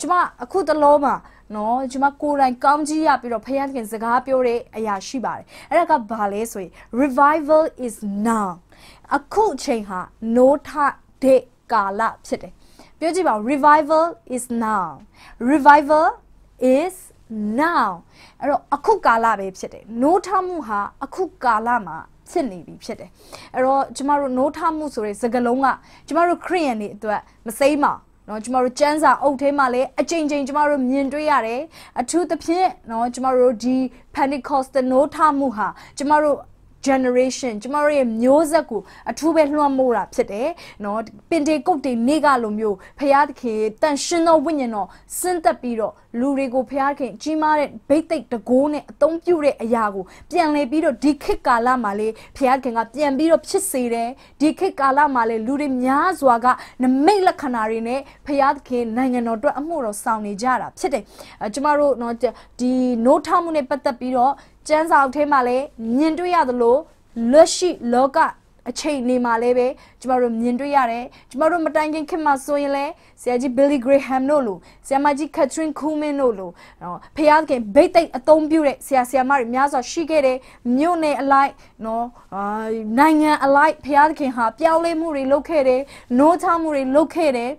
ကျမအခုတလုံးမှာနော်ကျမကိုယ်တိုင်ကောင်းကြီးရပြီးတော့ဖခင်သခင်စကားပြောတဲ့အရာရှိပါတယ်အဲ့ဒါကဘာလဲဆိုရင် revival is now အခုချိန်ဟာ no ထတဲ့ကာလဖြစ်တယ်ပြောကြည့်ပါဦး revival is now revival is now အဲ့တော့အခုကာလပဲဖြစ်တယ်노ထမှုဟာအခုကာလမှာဖြစ်နေပြီဖြစ်တယ်အဲ့တော့ကျမတို့노ထမှုဆိုတဲ့စကားလုံးကကျမတို့ခရိယန်တွေအတွက်မစိမ့်ပါဘူးเนาะကျမတို့စန်းစာအုပ်ထဲမှာလည်းအချိန်ချင်းကျမတို့မြင်တွေ့ရတယ်အထူးသဖြင့်เนาะကျမတို့ဒီ Pentecostal နိုးထမှုဟာကျမတို့ generation ကျမတို့ရဲ့မျိုးဆက်ကိုအထူးပဲလွှမ်းမိုးတာဖြစ်တယ်เนาะပင်တေကုတ်တေနေကလိုမျိုးဖရာသခင်တန်ရှင်သောဝိညာဉ်တော်ဆင်းသက်ပြီးတော့လူတွေကိုဖရာသခင်ကြီးမားတဲ့ဘိတ်သိက်တကိုးနဲ့အသုံးပြုတဲ့အရာကိုပြန်လည်ပြီးတော့ဒီခေတ်ကာလမှာလေဖရာသခင်ကပြန်ပြီးတော့ဖြစ်စေတယ်ဒီခေတ်ကာလမှာလေလူတွေများစွာကနမိတ်လက္ခဏာတွေနဲ့ဖရာသခင်နိုင်ငံတော်အတွက်အမှုတော်ဆောင်နေကြတာဖြစ်တယ်ကျမတို့เนาะဒီ노ထမှုနဲ့ပတ်သက်ပြီးတော့ကျမ်းစာအုပ်ထဲမှာလည်းမြင်တွေ့ရသလိုလက်ရှိလောက အချိန်နေမှာလည်းပဲကျမတို့မြင်တွေ့ရတယ်ကျမတို့မတိုင်ခင်ခင်မှာဆိုရင်လဲဆရာကြီး Billy Graham တို့လိုဆရာမကြီး Catherine Kuhlman တို့လိုနော်ဖျားခင်ဘိတ်သိက်အသုံးပြုတဲ့ဆရာဆရာမတွေများစွာရှိခဲ့တယ်မြို့နယ်အလိုက်နော်နိုင်ငံအလိုက်ဖျားခင်ဟာပြောင်းလဲမှုတွေလုပ်ခဲ့တယ်နှိုးချမှုတွေလုပ်ခဲ့တယ်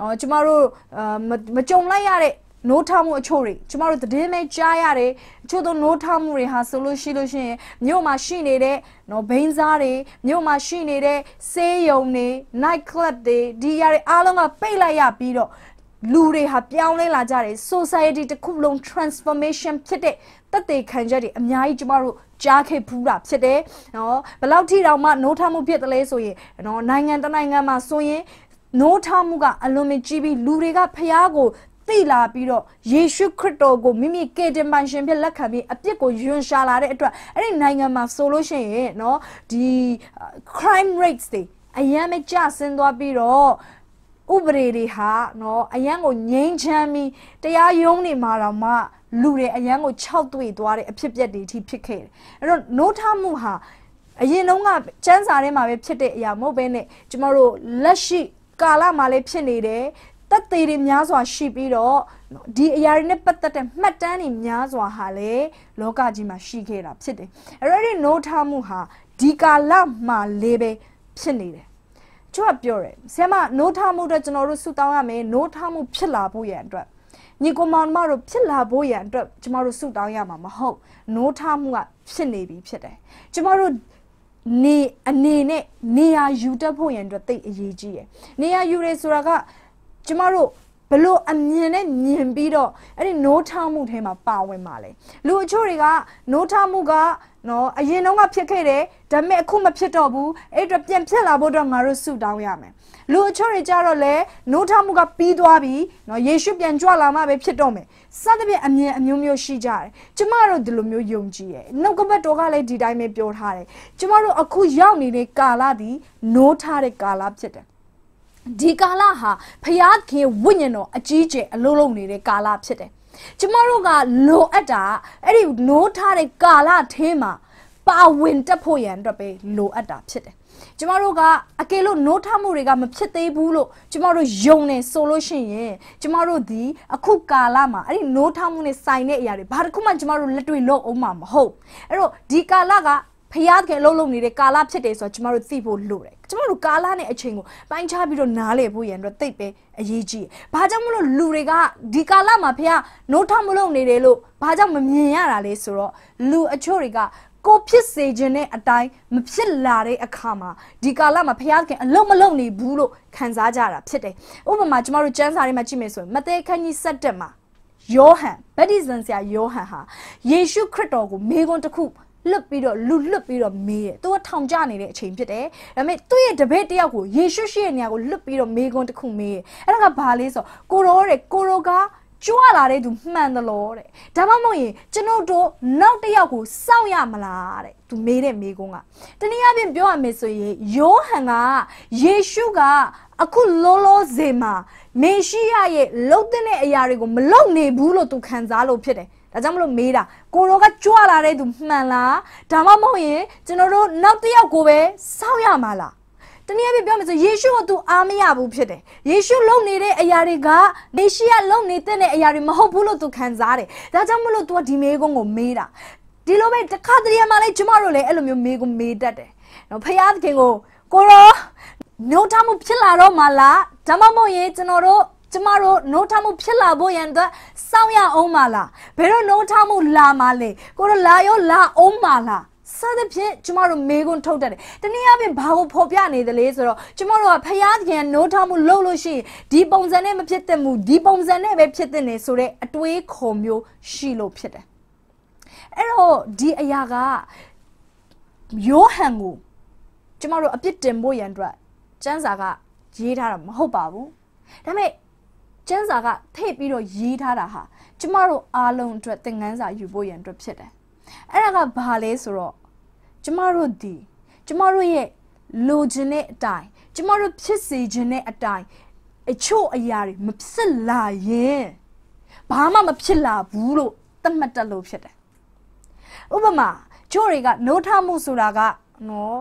နော်ကျမတို့မကြုံလိုက်ရတဲ့노ထောင်မှုအချို့တွေကျမတို့သတင်းမဲကြားရတယ်အချို့သော노ထောင်မှုတွေဟာဆိုလို့ရှိလို့ရှိရင်မြို့မှာရှိနေတဲ့နော်ဘိန်းစားတွေမြို့မှာရှိနေတဲ့ဆေးရုံတွေ night club တွေဒီຢာတွေအားလုံးကပိတ်လိုက်ရပြီးတော့လူတွေဟာပြောင်းလဲလာကြတယ် society တစ်ခုလုံး transformation ဖြစ်တဲ့တက်တေခံချက်တွေအများကြီးကျမတို့ကြားခဲ့ဘူးတာဖြစ်တယ်နော်ဘလောက်ထိတောင်မှ노ထမှုဖြစ်တယ်လဲဆိုရင်နော်နိုင်ငံတနိုင်ငံမှာဆိုရင်노ထမှုကအလွန်မကြီးပြီးလူတွေကဖျားကိုသိလာပြီးတော့ယေရှုခရစ်တော်ကိုမိမိကယ်တင်ပိုင်ရှင်ဖြစ်လက်ခံပြီးအပြစ်ကိုယွန်ရှာလာတဲ့အတွက်အဲ့ဒီနိုင်ငံမှာဆိုလို့ရှိရင်เนาะဒီ crime rates တွေအရန်မကျဆင်းသွားပြီးတော့ဥပဒေတွေဟာเนาะအရန်ကိုငြိမ်းချမ်းပြီးတရားရုံးတွေမှာတော့မှလူတွေအရန်ကို၆တွေ့သွားတဲ့အဖြစ်ပြက်တွေအထိဖြစ်ခဲ့တယ်။အဲ့တော့노ထမှုဟာအရင်တုန်းကစံစာထဲမှာပဲဖြစ်တဲ့အရာမဟုတ်ဘဲနဲ့ကျမတို့လက်ရှိကာလမှာလည်းဖြစ်နေတယ်သက်သေတွေများစွာရှိပြီးတော့ဒီအရာတွေနဲ့ပတ်သက်တဲ့မှတ်တမ်းတွေများစွာဟာလေလောကကြီးမှာရှိခဲ့တာဖြစ်တယ်အဲ့ဒါတွေနိုးထားမှုဟာဒီကာလမှာလေပဲဖြစ်နေတယ်ကျွတ်ပြောတယ်ဆရာမနိုးထားမှုအတွက်ကျွန်တော်တို့ဆူတောင်းရမယ်နိုးထားမှုဖြစ်လာဖို့ရန်အတွက်ညီကောင်မောင်မတို့ဖြစ်လာဖို့ရန်အတွက်ကျမတို့ဆူတောင်းရမှာမဟုတ်နိုးထားမှုကဖြစ်နေပြီဖြစ်တယ်ကျမတို့နေအနေနဲ့နေရာယူတတ်ဖို့ရန်အတွက်သိအရေးကြီးရယ်နေရာယူရယ်ဆိုတာကကျမတို့ဘလို့အမြင်နဲ့မြင်ပြီးတော့အဲ့ဒီ노ထားမှုထဲမှာပါဝင်ပါလေလူအချို့တွေက노ထားမှုကနော်အရင်တုန်းကဖြစ်ခဲ့တယ်ဒါပေမဲ့အခုမဖြစ်တော့ဘူးအဲ့တော့ပြန်ဖြစ်လာဖို့တော့ငါတို့ဆုတောင်းရမယ်လူအချို့တွေကြတော့လေ노ထားမှုကပြီးသွားပြီနော်ယေရှုပြန်ကြွလာမှပဲဖြစ်တော့မယ်စသဖြင့်အမြင်အမျိုးမျိုးရှိကြတယ်ကျမတို့ဒီလိုမျိုးယုံကြည်ရယ်နှုတ်ကပတ်တော်ကလည်းဒီတိုင်းပဲပြောထားတယ်ကျမတို့အခုရောက်နေတဲ့ကာလသည်노ထားတဲ့ကာလဖြစ်တယ်ဒီကာလဟာဖရာခင်ဝိညာဉ်တော်အကြီးကျယ်အလုံးလုံးနေတဲ့ကာလဖြစ်တယ်ကျမတို့ကလိုအပ်တာအဲ့ဒီနိုးထားတဲ့ကာလထင်းမှာပါဝင်တက်ဖို့ရန်အတွက်ပဲလိုအပ်တာ ဖြစ်တယ်ကျမတို့ကအကယ်လို့နိုးထမှုတွေကမဖြစ်သေးဘူးလို့ကျမတို့ယုံနေဆိုလို့ရှိရင်ကျမတို့ဒီအခုကာလမှာအဲ့ဒီနိုးထမှုနဲ့ဆိုင်တဲ့အရာတွေဘာတစ်ခုမှကျမတို့လက်တွေ့လုပ်အောင်မှာမဟုတ်အဲ့တော့ဒီကာလကဖျားသခင်အလုပ်လုပ်နေတဲ့ကာလဖြစ်တယ်ဆိုတော့ကျမတို့သိဖို့လိုတယ်ကျမတို့ကာလနဲ့အချိန်ကိုပိုင်းခြားပြီးတော့နားလည်ဖို့ရန်အတွက်သိပ်ပဲအရေးကြီးတယ်။ဘာကြောင့်မလို့လူတွေကဒီကာလမှာဖျားနိုးထမလုပ်နေတယ်လို့ဘာကြောင့်မမြင်ရတာလဲဆိုတော့လူအချို့တွေကကိုဖြစ်စေခြင်းတဲ့အတိုင်းမဖြစ်လာတဲ့အခါမှာဒီကာလမှာဘုရားခင်အလုံးမလုံးနေဘူးလို့ခံစားကြတာဖြစ်တယ်။ဥပမာကျမတို့ကျမ်းစာထဲမှာကြည့်မယ်ဆိုရင်မဿဲခန်းကြီး7မှာယောဟန်ဗတ္တိဇံဆရာယောဟန်ဟာယေရှုခရစ်တော်ကိုမေခွန်းတစ်ခုလွတ်ပြီးတော့လူလွတ်ပြီးတော့မေးတယ်သူကထောင်ကျနေတဲ့အချိန်ဖြစ်တယ်ဒါပေမဲ့သူ့ရဲ့တပည့်တယောက်ကိုယေရှုရှိရဲ့နေရာကိုလွတ်ပြီးတော့မေးခွန်းတစ်ခုမေးတယ်အဲ့ဒါကဘာလဲဆိုကိုရောတဲ့ကိုရောကကြွလာတဲ့သူမှန်တယ်လို့တဲ့ဒါမှမဟုတ်ရင်ကျွန်တို့နောက်တစ်ယောက်ကိုစောင့်ရမလားတဲ့သူမေးတဲ့မေးခွန်းကတနည်းအားဖြင့်ပြောရမယ်ဆိုရင်ယောဟန်ကယေရှုကအခုလောလောဆယ်မှာမေရှိယရဲ့လုံတဲ့အရာတွေကိုမလုံနေဘူးလို့သူခံစားလို့ဖြစ်တယ်ဒါကြောင့်မလို့မေးတာကိုရောကကြွလာတဲ့သူမှန်လားဒါမှမဟုတ်ရင်ကျွန်တော်တို့နောက်တစ်ယောက်ကိုပဲစောင့်ရမှာလားတနည်းပြပြောမယ်ဆိုယေရှုကို तू အားမရဘူးဖြစ်တယ်ယေရှုလုပ်နေတဲ့အရာတွေကနေရှိယလုပ်နေတဲ့အရာတွေမဟုတ်ဘူးလို့ तू ခံစားတယ်ဒါကြောင့်မလို့ तू ဒီမေးခွန်းကိုမေးတာဒီလိုပဲတစ်ခါတည်းမှလည်းကျမတို့လည်းအဲ့လိုမျိုးမေးကိုမေးတတ်တယ်နော်ဖယားသခင်ကိုကိုရောနှုတ်ထမှုဖြစ်လာတော့မှလားဒါမှမဟုတ်ရင်ကျွန်တော်တို့ကျမတို့နှိုးထမှုဖြစ်လာဖို့ရန်အတွက်စောင့်ရအောင်ပါလားဘယ်တော့နှိုးထမှုလာမှာလဲကိုတို့လာရောလာအောင်ပါလားစသဖြင့်ကျမတို့မေကွန်းထုတ်တတ်တယ်။တနည်းအားဖြင့်ဘာကိုဖော်ပြနေသလဲဆိုတော့ကျမတို့ကဖယားခင်နိုးထားမှုလုပ်လို့ရှိရင်ဒီပုံစံနဲ့မဖြစ်သင့်ဘူးဒီပုံစံနဲ့ပဲဖြစ်သင့်တယ်ဆိုတဲ့အတွေးခေါ်မျိုးရှိလို့ဖြစ်တယ်။အဲ့တော့ဒီအရာကယောဟန်ကိုကျမတို့အပြစ်တင်ဖို့ရန်အတွက်စံစာကရေးထားတာမဟုတ်ပါဘူး။ဒါပေမဲ့ကျန်းစာကထိပ်ပြီးတော့ရေးထားတာဟာကျမတို့အားလုံးအတွက်သင်ခန်းစာ ယူဖို့ရန်အတွက်ဖြစ်တယ်အဲ့ဒါကဘာလဲဆိုတော့ကျမတို့ဒီကျမတို့ရဲ့လိုချင်တဲ့အတိုင်းကျမတို့ဖြစ်စေချင်တဲ့အတိုင်းအချို့အရာတွေမဖြစ်လာရင်ဘာမှမဖြစ်လာဘူးလို့သတ်မှတ်တက်လို့ဖြစ်တယ်ဥပမာ ချို့တွေက နိုးထမှုဆိုတာကနော်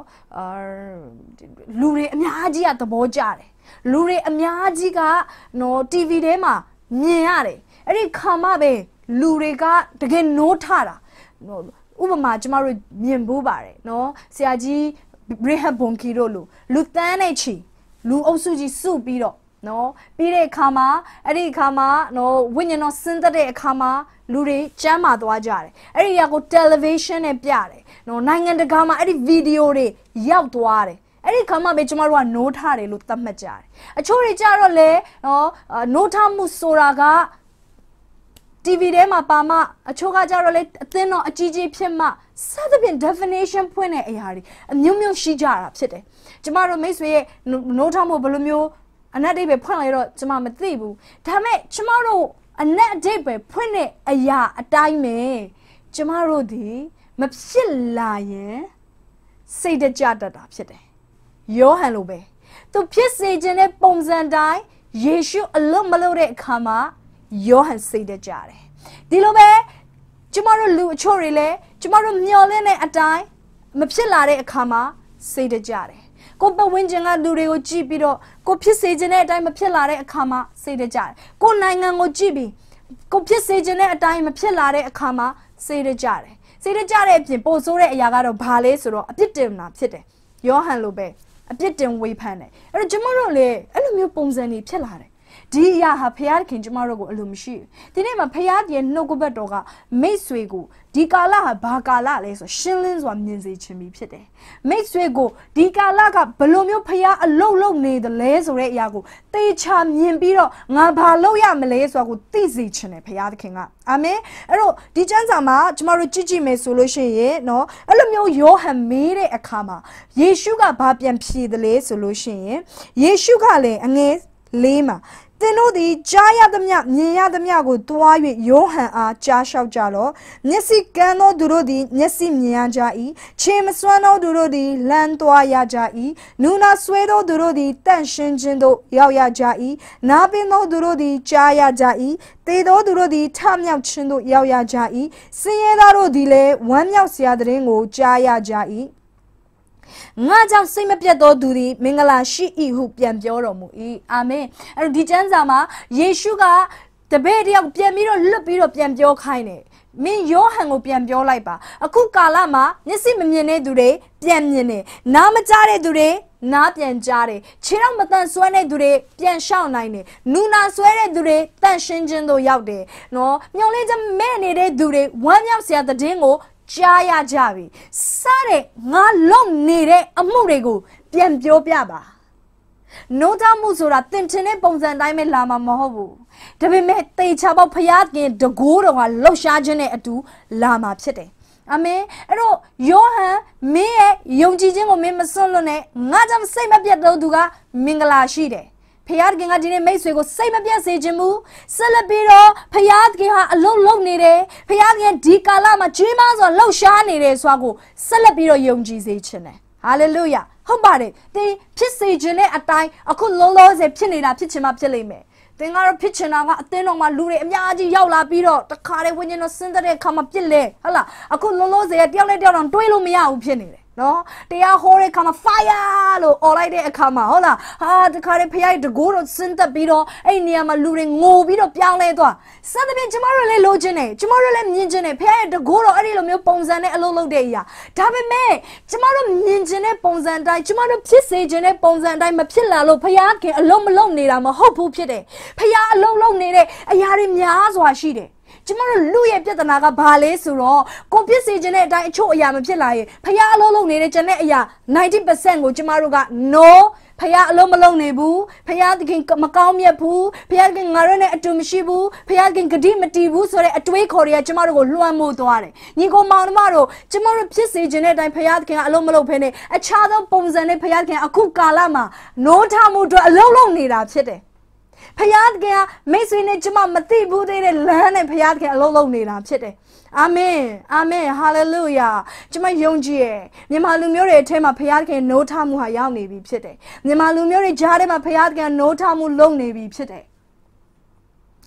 လူတွေအများကြီးကသဘောကျတယ်လူတွေအများကြီးကနော် TV ထဲမှာမြင်ရတယ်အဲ့ဒီခါမှပဲလူတွေကတကယ်နိုးထတာနော်ဥပမာကျမတို့မြင်ဖို့ပါတယ်နော်ဆရာကြီးရေဟဘွန်ကီတို့လူလူတန်းနဲ့ချီလူအုပ်စုကြီးစုပြီးတော့နော်ပြီးတဲ့အခါမှာအဲ့ဒီအခါမှာနော်ဝိညာဉ်တော်ဆင်းသက်တဲ့အခါမှာလူတွေကြမ်းမာသွားကြတယ်အဲ့ဒီအရာကို television နဲ့ပြတယ်နော်နိုင်ငံတကာမှာအဲ့ဒီ video တွေရောက်သွားတယ်အဲ့ဒီခါမှပဲကျမတို့ကနိုးထတယ်လို့သတ်မှတ်ကြတယ်အချို့တွေကြတော့လေနော်နိုးထမှုဆိုတာက TV ထဲမှာပါမှအချို့ကကြတော့လေအသင်းတော်အကြီးကြီးဖြစ်မှစသဖြင့် definition ဖွင့်တဲ့အရာတွေအမျိုးမျိုးရှိကြတာဖြစ်တယ်ကျမတို့မိတ်ဆွေရဲ့နိုးထမှုဘယ်လိုမျိုးအနက်အိပ်ပဲဖွင့်လိုက်တော့ကျမမသိဘူးဒါပေမဲ့ကျမတို့အနက်အိပ်ပဲဖွင့်တဲ့အရာအတိုင်းပဲကျမတို့ဒီမဖြစ်လာရင်စိတ်တကြတတ်တာဖြစ်တယ်ယောဟန်လိုပဲသူဖြစ်စေခြင်းတဲ့ပုံစံတိုင်းယေရှုအလွတ်မလွတ်တဲ့အခါမှာယောဟန်စိတ်တကြတယ်ဒီလိုပဲကျမတို့လူအချို့တွေလည်းကျမတို့မျောလင့်တဲ့အတိုင်းမဖြစ်လာတဲ့အခါမှာစိတ်တကြတယ်ကိုပတ်ဝန်းကျင်ကလူတွေကိုကြည့်ပြီးတော့ကိုဖြစ်စေခြင်းတဲ့အတိုင်းမဖြစ်လာတဲ့အခါမှာစိတ်တကြတယ်ကိုနိုင်ငံကိုကြည့်ပြီးကိုဖြစ်စေခြင်းတဲ့အတိုင်းမဖြစ်လာတဲ့အခါမှာစိတ်တကြတယ်စိတ်တကြတဲ့အပြင်ပို့ဆိုးတဲ့အရာကတော့ဘာလဲဆိုတော့အပြစ်တင်တာဖြစ်တယ်ယောဟန်လိုပဲအပြစ်တင်ဝေဖန်တယ်အဲ့တော့ကျမတို့လည်းအဲ့လိုမျိုးပုံစံတွေဖြစ်လာတယ်ဒီအရာဟာဖရာခင်ကျမတို့ကိုအလိုမရှိဘူးဒီနေ့မှာဖရာရဲ့နှုတ်ကပတ်တော်ကမိတ်ဆွေကိုဒီကာလဟာဘာကာလလဲဆိုရှင်းလင်းစွာမြင်စေခြင်းပြီးဖြစ်တယ်မိတ်ဆွေကိုဒီကာလကဘလိုမျိုးဖရာအလုတ်လုတ်နေတယ်လဲဆိုတဲ့အရာကိုသေချာမြင်ပြီးတော့ငါဘာလုပ်ရမလဲဆိုတာကိုသိစေခြင်းတယ်ဖရာသခင်ကအာမင်အဲ့တော့ဒီကျမ်းစာမှာကျမတို့ကြည့်ကြည့်မယ်ဆိုလို့ရှိရင်เนาะအဲ့လိုမျိုးယောဟန်မေးတဲ့အခါမှာယေရှုကဘာပြန်ဖြေတယ်လဲဆိုလို့ရှိရင်ယေရှုကလည်းအငယ်လေးမှာသင်တို့သည်ကြားရသမျှမြင်ရသမျှကိုတွား၍ယောဟန်အားကြားလျှောက်ကြလော့မျက်စိကန်းသောသူတို့သည်မျက်စိမြင်ရကြ၏ခြေမစွမ်းသောသူတို့သည်လမ်းတွားရကြ၏နူနာဆွဲသောသူတို့သည်တန့်ရှင်းခြင်းသို့ရောက်ရကြ၏နားပင်သောသူတို့သည်ကြားရကြ၏သေသောသူတို့သည်ထမြောက်ခြင်းသို့ရောက်ရကြ၏စင်ရဲသားတို့သည်လည်းဝမ်းမြောက်စရာတည်င်းကိုကြားရကြ၏ငါကြောင့်စိတ်မပြတ်သောသူသည်မင်္ဂလာရှိ၏ဟုပြန်ပြောတော်မူ၏အာမင်အဲ့တော့ဒီကျမ်းစာမှာယေရှုကတပည့်တယောက်ပြန်ပြီးတော့လွတ်ပြီးတော့ပြန်ပြောခိုင်းတယ်မင်းယောဟန်ကိုပြန်ပြောလိုက်ပါ အခုကာလမှာမျက်စိမမြင်တဲ့သူတွေပြန်မြင်တယ်နားမကြားတဲ့သူတွေနားပြန်ကြားတယ်ခြေထောက်မတန်ဆွဲတဲ့သူတွေပြန်ရှောင်နိုင်တယ်နူနာဆွဲတဲ့သူတွေတန့်ရှင်းခြင်းတို့ရောက်တယ်နော်မျောလင်းချက်မဲ့နေတဲ့သူတွေဝမ်းမြောက်စရာသတင်းကိုကြားရကြပြီစတဲ့ငါလုံနေတဲ့အမှုတွေကိုပြန်ပြောပြပါနိုးတမှုဆိုတာတင်တင်တဲ့ပုံစံတိုင်းပဲလာမှာမဟုတ်ဘူးဒါပေမဲ့တေချာပေါက်ဖျားခင်တကိုးတော်ကလှောက်ရှားခြင်းနဲ့အတူလာမှာဖြစ်တယ်အမေအဲ့တော့ယောဟန်မင်းရဲ့ယုံကြည်ခြင်းကိုမင်းမစွန့်လွတ်နဲ့ငါကြောင့်စိတ်မပြတ်တော့သူကမင်္ဂလာရှိတယ်ဖယားခင်ကဒီနေ့မိတ်ဆွေကိုစိတ်မပြတ်စေခြင်းမူဆက်လက်ပြီးတော့ဖယားခင်ဟာအလုံးလုံးနေတယ်ဖယားခင်ဒီကာလမှာကြီးမားစွာလှုပ်ရှားနေတယ်ဆိုတာကိုဆက်လက်ပြီးတော့ယုံကြည်စေခြင်းနဲ့ဟာလေလုယာဟုတ်ပါတယ်သင်ဖြစ်စေခြင်းတဲ့အတိုင်းအခုလုံးလုံးစေဖြစ်နေတာဖြစ်ခြင်းမှဖြစ်လိမ့်မယ်သင်ကတော့ဖြစ်ချင်တာကအသင်းတော်မှာလူတွေအများကြီးရောက်လာပြီးတော့တခါတည်းဝိညာဉ်တော်ဆင်းသက်တဲ့အခါမှာပြစ်လဲဟုတ်လားအခုလုံးလုံးစေတယောက်နဲ့တယောက်တော့တွေးလို့မရဘူးဖြစ်နေတယ်နော်တရားဟောတဲ့အခါမှာ fire လို့អော်လိုက်တဲ့အခါမှာဟုတ်လားဟာတခါတည်းဖခင်တကိုးတော့ဆင်းသက်ပြီးတော့အဲ့နေရာမှာလူတွေငိုပြီးတော့ပြောင်းလဲသွားစသဖြင့်ကျမတို့လည်းလိုချင်တယ်ကျမတို့လည်းမြင်ချင်တယ်ဖခင်တကိုးတော့အဲ့ဒီလိုမျိုးပုံစံနဲ့အလုပ်လုပ်တဲ့အရာဒါပေမဲ့ကျမတို့မြင်ချင်တဲ့ပုံစံတိုင်းကျမတို့ဖြစ်စေချင်တဲ့ပုံစံတိုင်းမဖြစ်လာလို့ဖခင်ခင်အလုပ်မလုပ်နေတာမဟုတ်ဘူးဖြစ်တယ်ဖခင်အလုပ်လုပ်နေတဲ့အရာတွေများစွာရှိတယ်ကျမတို့လူရဲ့ပြဿနာကဘာလဲဆိုတော့ကိုပြစ်စီခြင်းတဲ့အတိုင်းအချို့အရာမဖြစ်လာရင်ဖះအလုံးလုံးနေတဲ့ကျန်တဲ့အရာ90%ကိုကျမတို့က no ဖះအလုံးမလုံးနေဘူးဖះသခင်မကောင်းမြတ်ဘူးဖះသခင်ငါတို့နဲ့အတူမရှိဘူးဖះသခင်ဂတိမတည်ဘူးဆိုတဲ့အတွေးခေါ်တွေကကျမတို့ကိုလွှမ်းမိုးသွားတယ်ညီကောင်မောင်တို့တို့ကျမတို့ဖြစ်စေခြင်းတဲ့အတိုင်းဖះသခင်ကအလုံးမလုံးဖဲနဲ့အခြားသောပုံစံနဲ့ဖះသခင်အခုကာလမှာ노ထမှုတို့အလုံးလုံးနေတာဖြစ်တယ်ဖယားတခင်ကမိတ်ဆွေနဲ့ကျမမသိဘူးသေးတဲ့လမ်းနဲ့ဖယားတခင်အလုံးလုံးနေတာဖြစ်တယ်အာမင် အာမင်ဟာလေလုယာကျမယုံကြည်ရဲ့မြန်မာလူမျိုးတွေအထက်မှာဖယားတခင်နိုးထမှုဟာရောက်နေပြီဖြစ်တယ်မြန်မာလူမျိုးတွေကြားထဲမှာဖယားတခင်နိုးထမှုလုပ်နေပြီဖြစ်တယ်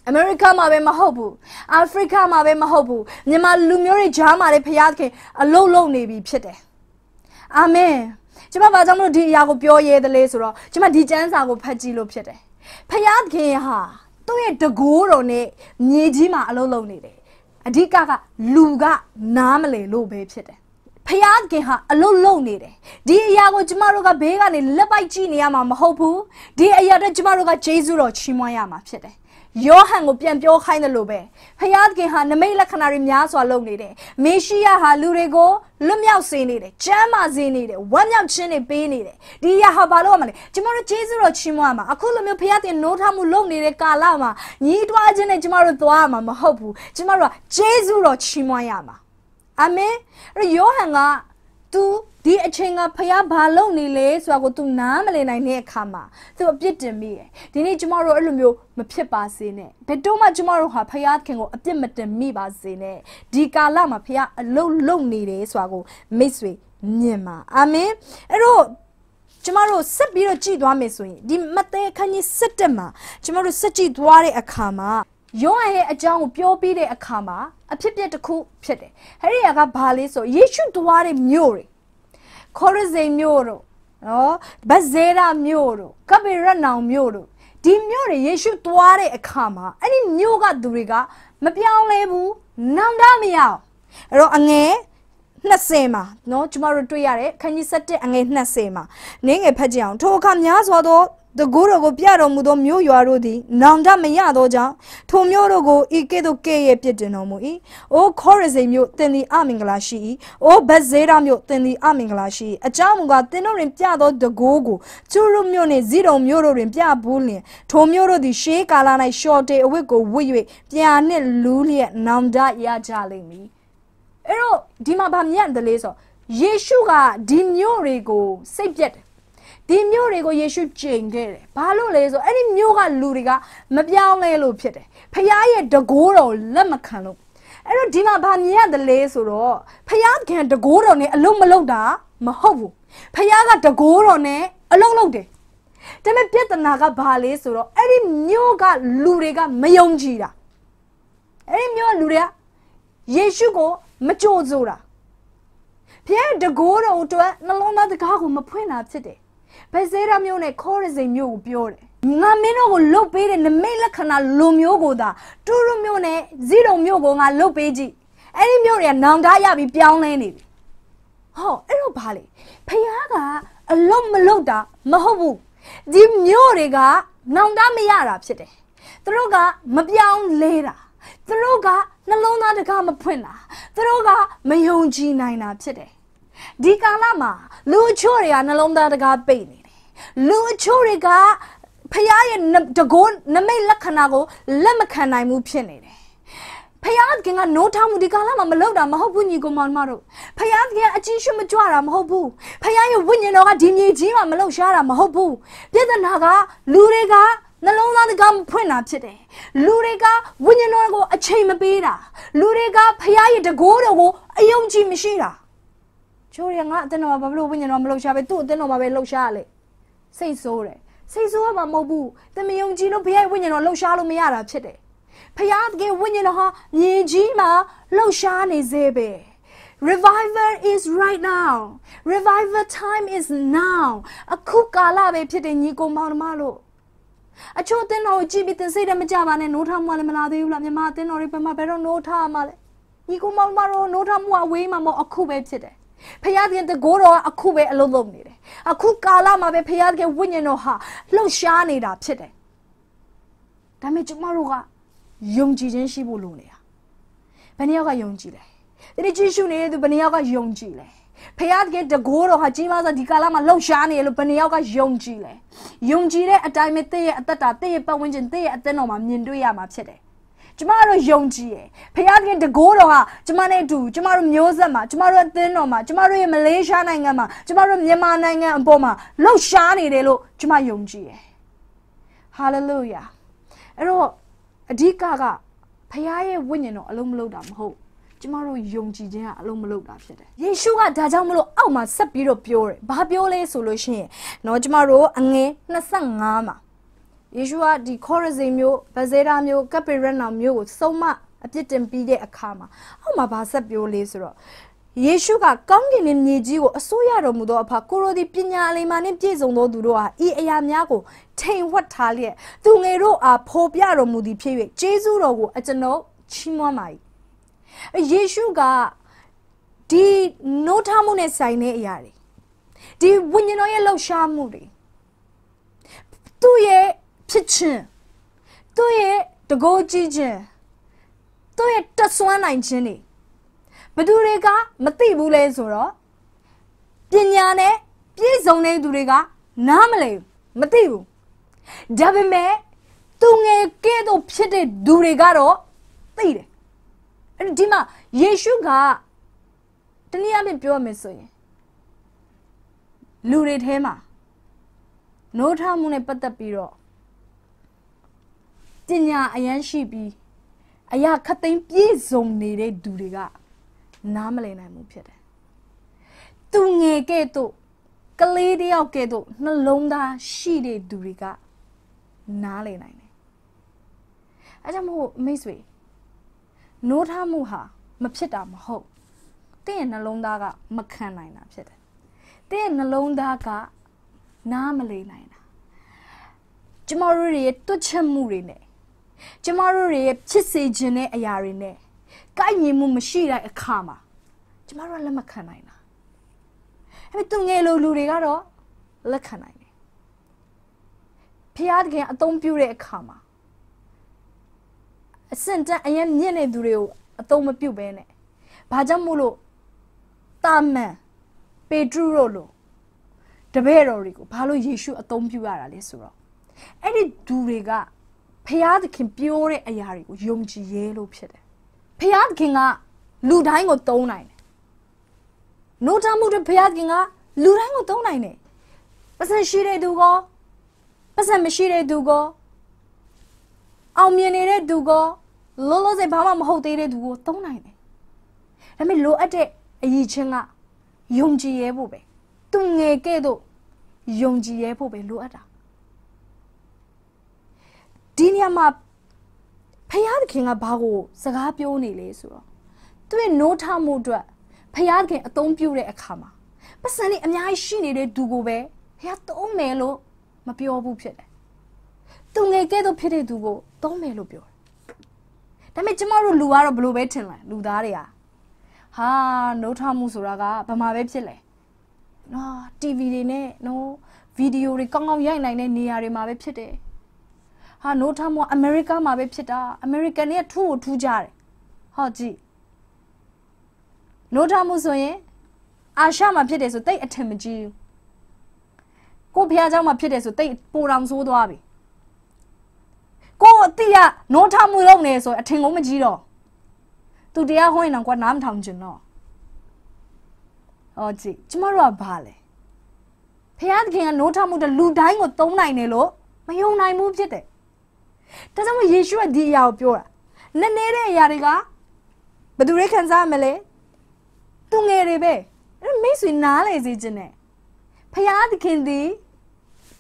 အမေရိကမှာပဲမဟုတ်ဘူးအာဖရိကမှာပဲမဟုတ်ဘူးမြန်မာလူမျိုးတွေကြားမှာလည်းဖယားသခင်အလုတ်လုံနေပြီဖြစ်တယ်အာမင်ကျွန်မဘာကြောင့်မလို့ဒီအရာကိုပြောရဲသလဲဆိုတော့ကျွန်မဒီကျမ်းစာကိုဖတ်ကြည့်လို့ဖြစ်တယ်ဖယားခင်ဟာသူ့ရဲ့တကိုးတော်နဲ့မြေကြီးမှာအလုံးလုံးနေတယ်အဓိကကလူက နားမလည်လို့ပဲဖြစ်တယ်ဖယားခင်ဟာအလုံးလုံးနေတယ်ဒီအရာကိုကျမတို့ကဘေးကနေလက်ပိုက်ကြည့်နေရမှာမဟုတ်ဘူးဒီအရာတော့ကျမတို့ကဂျေဇုတော်ချီးမွမ်းရမှာဖြစ်တယ်ယောဟန်ကိုပြန်ပြောခိုင်းတယ်လို့ပဲဖယားသခင်ဟာနမိတ်လက္ခဏာတွေများစွာလုပ်နေတယ်မေရှိယဟာလူတွေကိုလွတ်မြောက်စေနေတယ်ကျမ်းမာစေနေတယ်ဝမ်းမြောက်ခြင်းတွေပေးနေတယ်ဒီရဟာဘာလို့ရမလဲကျမတို့ဂျေဇုတော်ချီးမွမ်းမှာအခုလိုမျိုးဖယားသခင်နိုးထမှုလုပ်နေတဲ့ကာလမှာညီးတွားခြင်းနဲ့ကျမတို့သွားရမှာမဟုတ်ဘူးကျမတို့ကဂျေဇုတော်ချီးမွမ်းရမှာအာမင်ယောဟန်ကသူဒီအချိန်ကဖះဘာလုပ်နေလဲဆိုတာကို तू နားမလည်နိုင်တဲ့အခါမှာ तू အပြစ်တင်မိတယ်ဒီနေ့ကျမတို့အဲ့လိုမျိုးမဖြစ်ပါစေနဲ့ဘယ်တော့မှကျမတို့ဟာဖះခင်ကိုအပြစ်မတင်မိပါစေနဲ့ဒီကာလမှာဖះအလုံးလုံးနေတယ်ဆိုတာကိုမိတ်ဆွေမြင်ပါအာမင်အဲ့တော့ကျမတို့ဆက်ပြီးတော့ကြည်သွားမယ်ဆိုရင်ဒီမဿဲအခန်းကြီး7မှာကျမတို့ဆက်ကြည့်သွားတဲ့အခါမှာယောဟန်ရဲ့အကြောင်းကိုပြောပြီးတဲ့အခါမှာအဖြစ်ပြက်တစ်ခုဖြစ်တယ်ဟဲရီယာကဘာလဲဆိုယေရှုသွားတဲ့မြို့တွေခေါရဇိမ်မြို့တို့နော်ဗဇေရာမြို့တို့ကပေရနောင်မြို့တို့ဒီမြို့တွေယေရှုသွားတဲ့အခါမှာအဲ့ဒီမြို့ကသူတွေကမပြောင်းလဲဘူးနောင်တမရအောင်အဲ့တော့အငယ်20မှာเนาะကျမတို့တွေ့ရတယ်ခန်းကြီး7အငယ်20မှာနင်းငယ်ဖတ်ကြအောင်ထိုအခါများစွာသောတကူတော်ကိုပြတော်မူသောမြို့ရွာတို့သည်နောင်တမရသောကြောင့်ထိုမြို့တို့ကိုဤကဲ့သို့ကဲ့ရဲ့ပြစ်တင်တော်မူ၏။အိုခေါရဇိမြို့တင်သည်အမင်္ဂလာရှိ၏။အိုဘဇေရာမြို့တင်သည်အမင်္ဂလာရှိ၏။အကြောင်းမူကားတင်တို့တွင်ပြသောတကူကိုကျူရုမြို့နှင့်ဇီးတုံမြို့တို့တွင်ပြဘူးလျင်ထိုမြို့တို့သည်ရှေးကာလ၌ရှော့တေအဝတ်ကိုဝတ်၍ပြာနှင့်လူးလျက်နောင်တရကြလိမ့်မည်။အဲ့တော့ဒီမှာဗာမြတ်တယ်လေဆိုယေရှုကဒီမြို့တွေကိုစိတ်ပြက်တယ်ဒီမြို့တွေကိုယေရှုကျင့်ခဲ့တယ်ဘာလို့လဲဆိုအဲ့ဒီမြို့ကလူတွေကမပြောင်းလဲလို့ဖြစ်တယ်ဖခင်ရဲ့တကိုးတော်လက်မခံလို့အဲ့တော့ဒီမှာဗာမြင်ရတယ်လေဆိုတော့ဖခင်ခင်တကိုးတော်နဲ့အလုံးမလုံးတာမဟုတ်ဘူးဖခင်ကတကိုးတော်နဲ့အလုံးလုံးတယ်ဒါပေမဲ့ပြဿနာကဘာလဲဆိုတော့အဲ့ဒီမြို့ကလူတွေကမယုံကြည်တာအဲ့ဒီမြို့ကလူတွေကယေရှုကိုမကြိုဆိုတာဖခင်တကိုးတော်အတွက်နှလုံးသားတကားကိုမဖွင့်တာဖြစ်တယ်ဘယ်စေးရမျိုးနဲ့ခေါ်ရစိန်မျိုးကိုပြောတယ်ငါမင်းတို့ကိုလုတ်ပေးတဲ့နမိတ်လက္ခဏာလူမျိုးကိုသာတူရုမျိုးနဲ့ဇီရုံမျိုးကိုငါလုတ်ပေးကြည့်အဲ့ဒီမျိုးတွေကနောင်တရပြီးပြောင်းလဲနေပြီဟောအဲ့တော့ဘာလဲဖယားကအလုတ်မလုတ်တာမဟုတ်ဘူးဒီမျိုးတွေကနောင်တမရတာဖြစ်တယ်သူတို့ကမပြောင်းလဲတာသူတို့ကနှလုံးသားတကားမဖွင့်တာသူတို့ကမယုံကြည်နိုင်တာဖြစ်တယ်ဒီကာလမှာလူအချို့တွေကနှလုံးသားတကားပိတ်နေလူအချို့တွေကဖះရဲ့တကောနမိတ်လက္ခဏာကိုလက်မခံနိုင်ဘူးဖြစ်နေတယ်ဖယားခင်ကနိုးထားမှုဒီကာလမှာမလောက်တာမဟုတ်ဘူးညီကောင်မောင်မတို့ဖယားခင်အချင်းရှိမကြွတာမဟုတ်ဘူးဖယားရဲ့ဝိညာဉ်တော်ကဒီမြေကြီးမှာမလောက်ရှားတာမဟုတ်ဘူးပြဿနာကလူတွေကနှလုံးသားတကားမဖွင့်တာဖြစ်တယ်လူတွေကဝိညာဉ်တော်ကို အချိန်မပေးတာ လူတွေကဖယားရဲ့တကိုးတော်ကိုအယုံကြည်မရှိတာချိုးရငါအတင်းတော်ဘာလို့ဝိညာဉ်တော်မလောက်ရှားပဲသူ့အတင်းတော်မှာပဲလောက်ရှားရလေစိတ်ဆိုးတယ်စိတ်ဆိုးမှမဟုတ်ဘူးတမယုံကြည်လို့ဘုရားဝိညာဉ်တော်လှူရှားလို့မရတာဖြစ်တယ်ဖရားတကယ်ဝိညာဉ်တော်ဟာမြေကြီးမှာလှူရှားနေစေပဲ Revival is right now. Revival time is now. အခုကာလပဲဖြစ်တယ်ညီကောင်မောင်နှမတို့အချို့တင်းတော်ကိုကြည့်ပြီးတင်စိတ်တယ်မကြပါနဲ့노ထားမှလည်းမလာသေးဘူးလားမြမတင်းတော်တွေဘယ်မှာဘယ်တော့노ထားမှလဲညီကောင်မောင်နှမတို့노ထားမှုအဝေးမှာမဟုတ်အခုပဲဖြစ်တယ်ဖရာသခင်တကိုးတော်ကအခုပဲအလုံးလုံးနေတယ်အခုကာလမှာပဲဖရာသခင်ဝိညာဉ်တော်ဟာလှုပ်ရှားနေတာဖြစ်တယ်ဒါပေမဲ့ကျမတို့ကယုံကြည်ခြင်းရှိဖို့လိုနေတာဘယ်နှယောက်ကယုံကြည်လဲတတိကြီးရှုနေတဲ့သူဘယ်နှယောက်ကယုံကြည်လဲဖရာသခင်တကိုးတော်ဟာကြီးမားစွာဒီကာလမှာလှုပ်ရှားနေလို့ဘယ်နှယောက်ကယုံကြည်လဲယုံကြည်တဲ့အတိုင်းပဲတည့်ရဲ့အသက်တာတည့်ရဲ့ပတ်ဝန်းကျင်တည့်ရဲ့အသက်တော်မှာမြင်တွေ့ရမှာဖြစ်တယ်ကျမတို့ယုံကြည်ရယ်ဖခင်သခင်တကိုးတော်ဟာကျမနဲ့အတူကျမတို့မျိုးဆက်မှာကျမတို့အသင်းတော်မှာကျမတို့ရဲ့မလေးရှားနိုင်ငံမှာကျမတို့မြန်မာနိုင်ငံအပေါ်မှာလှုပ်ရှားနေတယ်လို့ကျမယုံကြည်ရယ်ဟာလေလုယာအဲ့တော့အဓိကကဖခင်ရဲ့ဝိညာဉ်တော်အလုံးမလုံးတာမဟုတ်ကျမတို့ယုံကြည်ခြင်းကအလုံးမလုံးတာဖြစ်တယ်။ယေရှုကဒါကြောင့်မလို့အောက်မှာဆက်ပြီးတော့ပြောတယ်။ဘာပြောလဲဆိုလို့ရှိရင်เนาะကျမတို့အငယ်25မှာယေရှုကဒီခေါရဇင်မျိုးဗဇေဒါမျိုးကပိရနာမျိုးကိုစုံမအပြစ်တင်ပြီးတဲ့အခါမှာဟောမှာဗာဆက်ပြောလေးဆိုတော့ယေရှုကကောင်းကင်နဲ့မြေကြီးကိုအစိုးရတော်မူသောအဖကိုရိုဒီပညာအလိမ္မာနှင့်ပြည့်စုံသောသူတို့ဟာဤအရာများကိုထိန်ဝှက်ထားလျက်သူငယ်တို့အားဖော်ပြတော်မူသည်ဖြစ်၍ဂျေဇုတော်ကိုအကျွန်ုပ်ချီးမွမ်းပါ၏ယေရှုကဒီနှုတ်ထမှုနဲ့ဆိုင်တဲ့အရာတွေဒီဝိညာဉ်တော်ရဲ့လှုပ်ရှားမှုတွေသူ့ရဲ့ဖြစ်ခြင်းသူ့ရဲ့တကိုးကြီးခြင်းသူ့ရဲ့တဆွမ်းနိုင်ခြင်းတွေဘသူတွေကမသိဘူးလဲဆိုတော့ပညာနဲ့ပြည့်စုံတဲ့သူတွေကနားမလည်မသိဘူးဒါပေမဲ့သူငယ်ကဲ့သို့ဖြစ်တဲ့သူတွေကတော့သိတယ်အဲ့ဒီမှာယေရှုကတနည်းအားဖြင့်ပြောရမယ်ဆိုရင်လူတွေထဲမှာ노ထားမှုနဲ့ပတ်သက်ပြီးတော့ပညာအရန်ရှိပြီးအရာခသိမ်းပြည့်စုံနေတဲ့သူတွေကနားမလည်နိုင်မှုဖြစ်တယ်။သူငယ်ကဲ့သို့ကလေးတယောက်ကဲ့သို့နှလုံးသားရှိတဲ့သူတွေကနားလည်နိုင်တယ်။အဲကြောင့်မို့မိတ်ဆွေနိုးထမှုဟာ မဖြစ်တာမဟုတ်။တင့်ရဲ့နှလုံးသားကမခံနိုင်တာဖြစ်တယ်။တင့်ရဲ့နှလုံးသားကနားမလည်နိုင်တာ။ကျမတို့ရဲ့တွတ်ချက်မှုတွေနဲ့ကျမတို့တွေရဲ့ဖြစ်စေခြင်းတဲ့အရာတွေနဲ့ကိုက်ညီမှုမရှိတဲ့အခါမှာကျမတို့ကလက်မခံနိုင်တာအဲ့ဒါသူငယ်လိုလူတွေကတော့လက်ခံနိုင်တယ်ဖျားတခင်အသုံးပြုတဲ့အခါမှာအစင်တန်အရင်မြင့်နေသူတွေကိုအသုံးမပြုတ်ပဲနဲ့ဘာကြောင့်မို့လို့တာမန်ပေတရုတို့လိုတပည့်တော်တွေကိုဘာလို့ယေရှုအသုံးပြုရတာလဲဆိုတော့အဲ့ဒီသူတွေကဖရာသခင်ပြောတဲ့အရာတွေကိုယုံကြည်ရဲလို့ဖြစ်တယ်ဖရာသခင်ကလူတိုင်းကိုသုံးနိုင်တယ်နိုးတမှုတဲ့ဖရာသခင်ကလူတိုင်းကိုသုံးနိုင်တယ်ပတ်စံရှိတဲ့သူကောပတ်စံမရှိတဲ့သူကောအောင်မြင်နေတဲ့သူကောလောလောဆယ်ဘာမှမဟုတ်သေးတဲ့သူကိုသုံးနိုင်တယ်ဒါပေမဲ့လိုအပ်တဲ့အရေးချင်းကယုံကြည်ရဲဖို့ပဲသူငယ်ကဲ့သို့ယုံကြည်ရဲဖို့ပဲလိုအပ်တာဒီနေရာမှာဖယားသခင်ကဘာကို စကားပြောနေလဲဆိုတော့သူရဲ့နိုးထမှုအတွက်ဖယားသခင်အသုံးပြုတဲ့အခါမှာပတ်စံနဲ့အများကြီးရှိနေတဲ့သူကိုပဲဖယားသုံးမယ်လို့မပြောဘူးဖြစ်တယ်။သူငယ်ကဲ့သို့ဖြစ်တဲ့သူကိုသုံးမယ်လို့ပြောတယ်။ဒါပေမဲ့ကျမတို့လူကတော့ဘလို့ပဲထင်လိုက်လူသားတွေကဟာနိုးထမှုဆိုတာကဘာမှပဲဖြစ်လဲ။နော် TV တွေနဲ့နော်ဗီဒီယိုတွေကောင်းကောင်းရိုက်နိုင်တဲ့နေရာတွေမှာပဲဖြစ်တယ်။ဟာနိုထမောအမေရိကမှာပဲဖြစ်တာအမေရိကန်တွေကထူးကိုထူးကြတယ်ဟုတ်ကြည့်နိုထမှုဆိုရင်အာရှမှာဖြစ်တယ်ဆိုတိတ်အထင်မကြီးဘူးကိုဖះเจ้าမှာဖြစ်တယ်ဆိုတိတ်ပိုတောင်ဆိုးသွားပြီကိုအတိရနိုထမှုလုပ်နေဆိုအထင်ကုန်မကြီးတော့သူတရားဟောရင်တော့ကွာနားမထောင်ကျင်တော့ဟောကြည့်ကျမတို့ကဘာလဲဖះသခင်ကနိုးထမှုတဲ့လူတိုင်းကိုသုံးနိုင်တယ်လို့မယုံနိုင်ဘူးဖြစ်တယ်ဒါကြောင့်ယေရှုကဒီအရာကိုပြောတာနည်းနည်းတဲ့အရာတွေကဘယ်သူတွေခံစားရမလဲသူငယ်တွေပဲအဲ့မိတ်ဆွေနားလေစေခြင်းနဲ့ဖယားသခင်သည်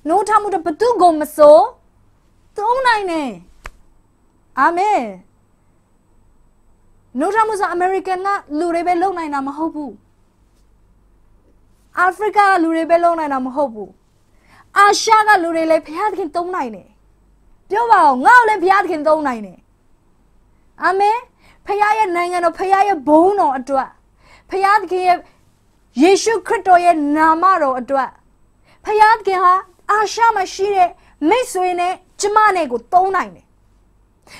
နှုတ်ထမှုတော့ဘသူကိုမစိုးသုံးနိုင်နေအာမင်နှုတ်ထမှုဆိုအမေရိကန်ကလူတွေပဲလုံနိုင်တာမဟုတ်ဘူးအာဖရိကကလူတွေပဲလုံနိုင်တာမဟုတ်ဘူးအာရှကလူတွေလည်းဖယားသခင်သုံးနိုင်တယ်ပြောပါအောင်ငါ့ကိုလည်းဘုရားသခင်သုံးနိုင်တယ်အာမင်ဖခင်ရဲ့နိုင်ငံတော်ဖခင်ရဲ့ဘုန်းတော်အတွက်ဖခင်သခင်ရဲ့ယေရှုခရစ်တော်ရဲ့နာမတော်အတွက်ဖခင်သခင်ဟာ အာရှမှာရှိတဲ့မိတ်ဆွေနဲ့ကျမနဲ့ကိုသုံးနိုင်တယ်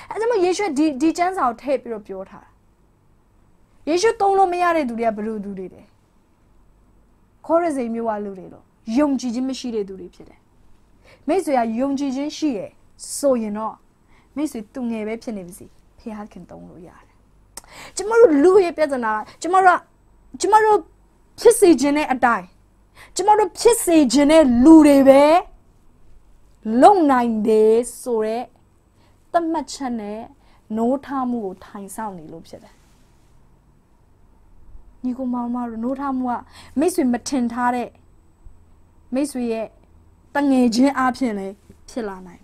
အဲဒါကြောင့်ယေရှုဒီဒီကျမ်းစာကိုထည့်ပြီးတော့ပြောထားတာယေရှုသုံးလို့မရတဲ့သူတွေကဘယ်လိုသူတွေလဲခေါ်ရစိမျိုးဝလူတွေလို့ယုံကြည်ခြင်းမရှိတဲ့သူတွေဖြစ်တယ်မိတ်ဆွေကယုံကြည်ခြင်းရှိတယ်ဆိုရင်တော့မိတ်ဆွေသူငယ်ပဲဖြစ်နေပါစေဖခင်တုံးလို့ရတယ်ကျမတို့လူရဲ့ပြဿနာကျမတို့ကျမတို့ဖြစ်စေခြင်းတဲ့အတိုင်းကျမတို့ဖြစ်စေခြင်းတဲ့လူတွေပဲလုံနိုင်တယ်ဆိုတော့သတ်မှတ်ချက်နဲ့နိုးထားမှုကိုထိုင်ဆောင်နေလို့ဖြစ်တယ်ညီကောင်မောင်မတို့နိုးထားမှုကမိတ်ဆွေမထင်ထားတဲ့မိတ်ဆွေရဲ့တငယ်ချင်းအဖြစ်လည်းဖြစ်လာနိုင်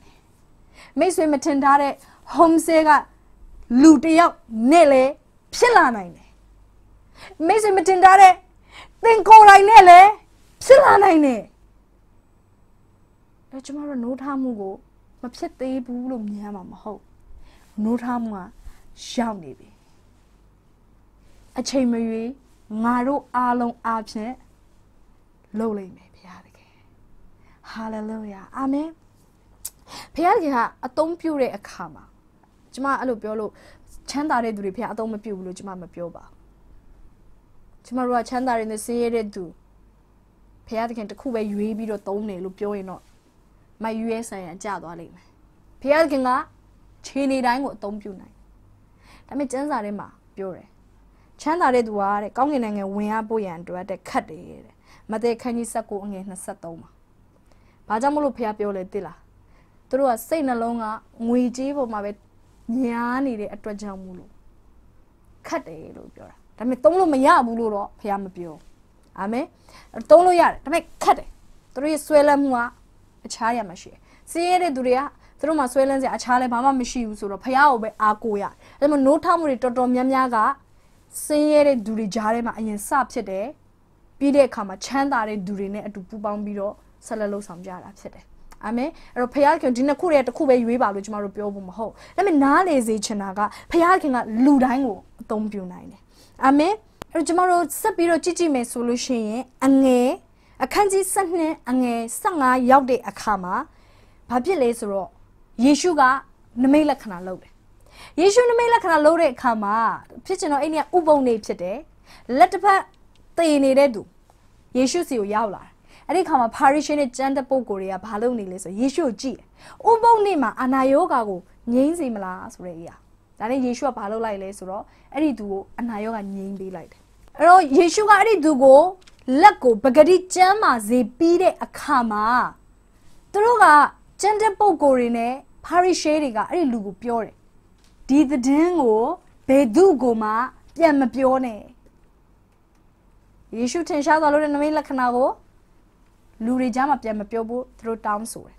မိတ်ဆွေမထင်ထားတဲ့ home sale ကလူတယောက်နဲ့လည်းဖြစ်လာနိုင်တယ်မိတ်ဆွေမတင်ထားတဲ့သင်ကိုယ်တိုင်နဲ့လည်းဖြစ်လာနိုင်တယ်ဒါကျမတို့နိုးထားမှုကိုမဖြစ်သေးဘူးလို့မြင်မှာမဟုတ်နိုးထားမှုကရောက်နေပြီအချိန်မရွေးငါတို့အားလုံးအားဖြင့်လှုပ်လိမ့်မယ်ဘုရားသခင်ဟာလေလုယာအာမင်ဖခင်တကယ်ကအသုံးပြုတဲ့အခါမှာကျမအဲ့လိုပြောလို့ချမ်းသာတဲ့သူတွေဖခင်အသုံးမပြုဘူးလို့ကျမမပြောပါကျမတို့ကချမ်းသာတဲ့နဲ့ဆင်းရဲတဲ့သူဖခင်တခင်တစ်ခုပဲရွေးပြီးတော့သုံးတယ်လို့ပြောရင်တော့မရွေးဆန်ရကြသွားလိမ့်မယ်ဖခင်တခင်ကခြေနေတိုင်းကိုအသုံးပြုနိုင်ဒါပေမဲ့ကျမ်းစာထဲမှာပြောတယ်ချမ်းသာတဲ့သူကတဲ့ကောင်းကင်နိုင်ငံဝင်ရဖို့ရန်အတွက်တဲ့ခတ်တယ်တဲ့မသက်ခန်းကြီး19အငယ်23မှာဘာကြောင့်မလို့ဖះပြောလဲသိလားသူတို့ကစိတ်နှလုံးကငွေကြေးပေါ်မှာပဲညာနေတဲ့အတွက်ကြောင့်မို့လို့ခတ်တယ်လို့ပြောတာဒါပေမဲ့သုံးလို့မရဘူးလို့တော့ဖះမပြောအာမင်သုံးလို့ရတယ်ဒါပေမဲ့ခတ်တယ်သူတို့ရဲ့ဆွဲလန်းမှုကအခြားရမှာရှိတယ်စင်းရတဲ့သူတွေကသူတို့မှာဆွဲလန်းစရာအခြားလည်းဘာမှမရှိဘူးဆိုတော့ဖះကိုပဲအားကိုးရတယ်ဒါပေမဲ့노ထောက်မှုတွေတော်တော်များများကစင်းရတဲ့သူတွေကြားထဲမှာအရင်စဖြစ်တယ်ပြီးတဲ့အခါမှာချမ်းသာတဲ့သူတွေနဲ့အတူပူးပေါင်းပြီးတော့ဆက်လက်လှုပ်ဆောင်ကြတာဖြစ်တယ်အာမင်အဲ့တော့ဖယားခင်ဒီနှစ်ခုတည်းတစ်ခုပဲရွေးပါလို့ကျမတို့ပြောဖို့မဟုတ်ဒါပေမဲ့နားလေစေချင်တာကဖယားခင်ကလူတိုင်းကိုအသုံးပြုနိုင်တယ်အာမင်အဲ့တော့ကျမတို့ဆက်ပြီးတော့ကြည့်ကြည့်မယ်ဆိုလို့ရှိရင်အငယ်အခန်းကြီး7အငယ်15ရောက်တဲ့အခါမှာဘာဖြစ်လဲဆိုတော့ယေရှုကနမိတ်လက္ခဏာလုပ်တယ်ယေရှုနမိတ်လက္ခဏာလုပ်တဲ့အခါမှာဖြစ်ချင်တော့အဲ့ဒီကဥပုံနေဖြစ်တယ်လက်တစ်ဖက်သေနေတဲ့သူယေရှုစီကိုရောက်လာတယ်အဲ့ဒီခါမှာပါရီရှင်နဲ့ကျန်တဲ့ပုံကိုယ်တွေကဘာလုပ်နေလဲဆိုယေရှုကိုကြည့်ဥပုံနေ့မှာအာနာယောဂါကိုငြိမ်းစေမလားဆိုတဲ့အရာဒါနဲ့ယေရှုကဘာလုပ်လိုက်လဲဆိုတော့အဲ့ဒီသူကိုအာနာယောဂါငြိမ်းပေးလိုက်တယ်အဲ့တော့ယေရှုကအဲ့ဒီသူကိုလက်ကိုပဂတိကျမ်းမာစေပြီးတဲ့အခါမှာသူတို့ကကျန်တဲ့ပုံကိုယ်တွေနဲ့ပါရီရှဲတွေကအဲ့ဒီလူကိုပြောတယ်ဒီသတင်းကိုဘယ်သူကိုမှပြန်မပြောနဲ့ယေရှုထင်ရှားသွားလို့တဲ့နမိတ်လက္ခဏာကိုလူတွေကြားမှာပြန်မပြောဖို့သူတို့တောင်းဆိုတယ်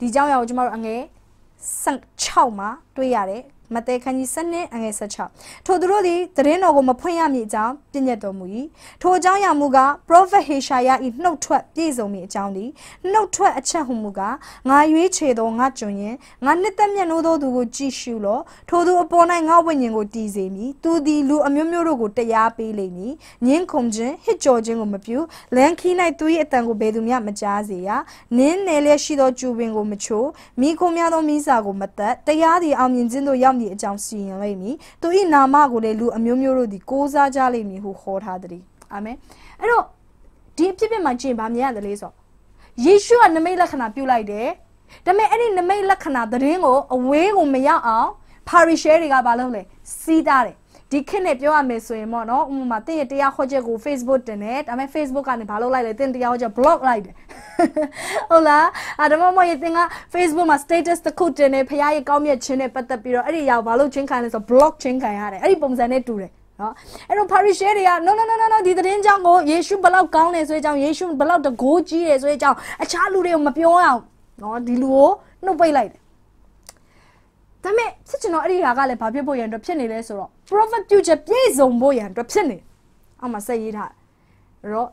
ဒီเจ้าရအောင်ကျမတို့အငယ်16မှာတွေ့ရတယ်မတဲခန်းကြီး7နှစ်အငယ်16ထိုသူတို့သည်သတင်းတော်ကိုမဖွင့်ရမည်အကြောင်းပြည့်ညတ်တော်မူ၏ထိုအကြောင်းရာမူကား Prophet Hesaya ၏နှုတ်ထွက်ပြည့်စုံမည်အကြောင်းသည်နှုတ်ထွက်အချက်ဟုမူကားငါရွေးချယ်သောငါကျွန်ရင်ငါနှစ်သက်မြတ်နိုးသောသူကိုကြည်ရှုလောထိုသူအပေါ်၌ငါဝိညာဉ်ကိုတည်စေမည်သူသည်လူအမျိုးမျိုးတို့ကိုတရားပေးလိမ့်မည်ငင်းခုန်ခြင်းဟစ်ကြော်ခြင်းကိုမပြုလန်ခီ၌သူ၏အတန်ကိုဘယ်သူမျှမကြားစေရနင်းနယ်လျက်ရှိသောကျူပင်ကိုမချိုးမိခိုများသောမိစာကိုမတတ်တရားသည်အောင်မြင်ခြင်းသို့ရောက်မည်အကြောင်းစီရင်လိမ့်မည်သူ၏နာမကိုလည်းလူအမျိုးမျိုးတို့သည်ကိုးစားကြလိမ့်မည်ဟုခေါ်ထားသည်အာမင်အဲ့တော့ဒီအဖြစ်ပြမှာကျင့်ဗာမြင်ရတယ်လေဆိုယေရှုကနမိတ်လက္ခဏာပြုလိုက်တယ်ဒါပေမဲ့အဲ့ဒီနမိတ်လက္ခဏာသတင်းကိုအဝေးကိုမရောက်အောင်ပါရီရှဲတွေကဘာလုပ်လဲစီးတာတယ်ဒီခေတ်နဲ့ပြောရမယ်ဆိုရင်ပေါ့နော်ဥပမာတင့်ရဲ့တရားဟောချက်ကို Facebook တင်တယ်ဒါပေမဲ့ Facebook ကနေဘာလုပ်လိုက်လဲတင့်တရားဟောချက် block လိုက်တယ်ဟုတ်လားအဲဒါမှမဟုတ်ရင်တင်က Facebook မှာ status တစ်ခုတင်တယ်ဖရားရဲ့ကောင်းမြတ်ခြင်းနဲ့ပတ်သက်ပြီးတော့အဲ့ဒီအရာကိုဘာလုပ်ချင်းခံလဲဆိုတော့ block ချင်းခံရတယ်အဲ့ဒီပုံစံနဲ့တူတယ်နော်အဲ့တော့ parisher တွေက no no no no no ဒီသတင်းကြောင့်ကိုယေရှုဘလောက်ကောင်းတယ်ဆိုတဲ့အကြောင်းယေရှုဘလောက်တကိုးကြီးတယ်ဆိုတဲ့အကြောင်းအခြားလူတွေကိုမပြောအောင်နော်ဒီလူကိုနှုတ်ပိတ်လိုက်တယ်ဒါပေမဲ့ဖြစ်ချင်တော့အဲ့ဒီဟာကလည်းဘာဖြစ်ဖို့ရန်အတွက်ဖြစ်နေလဲဆိုတော့ prophet future ပြည့်စုံဖို့ရန်အတွက်ဖြစ်နေအောက်မှာဆက်ရေးထားအဲ့တော့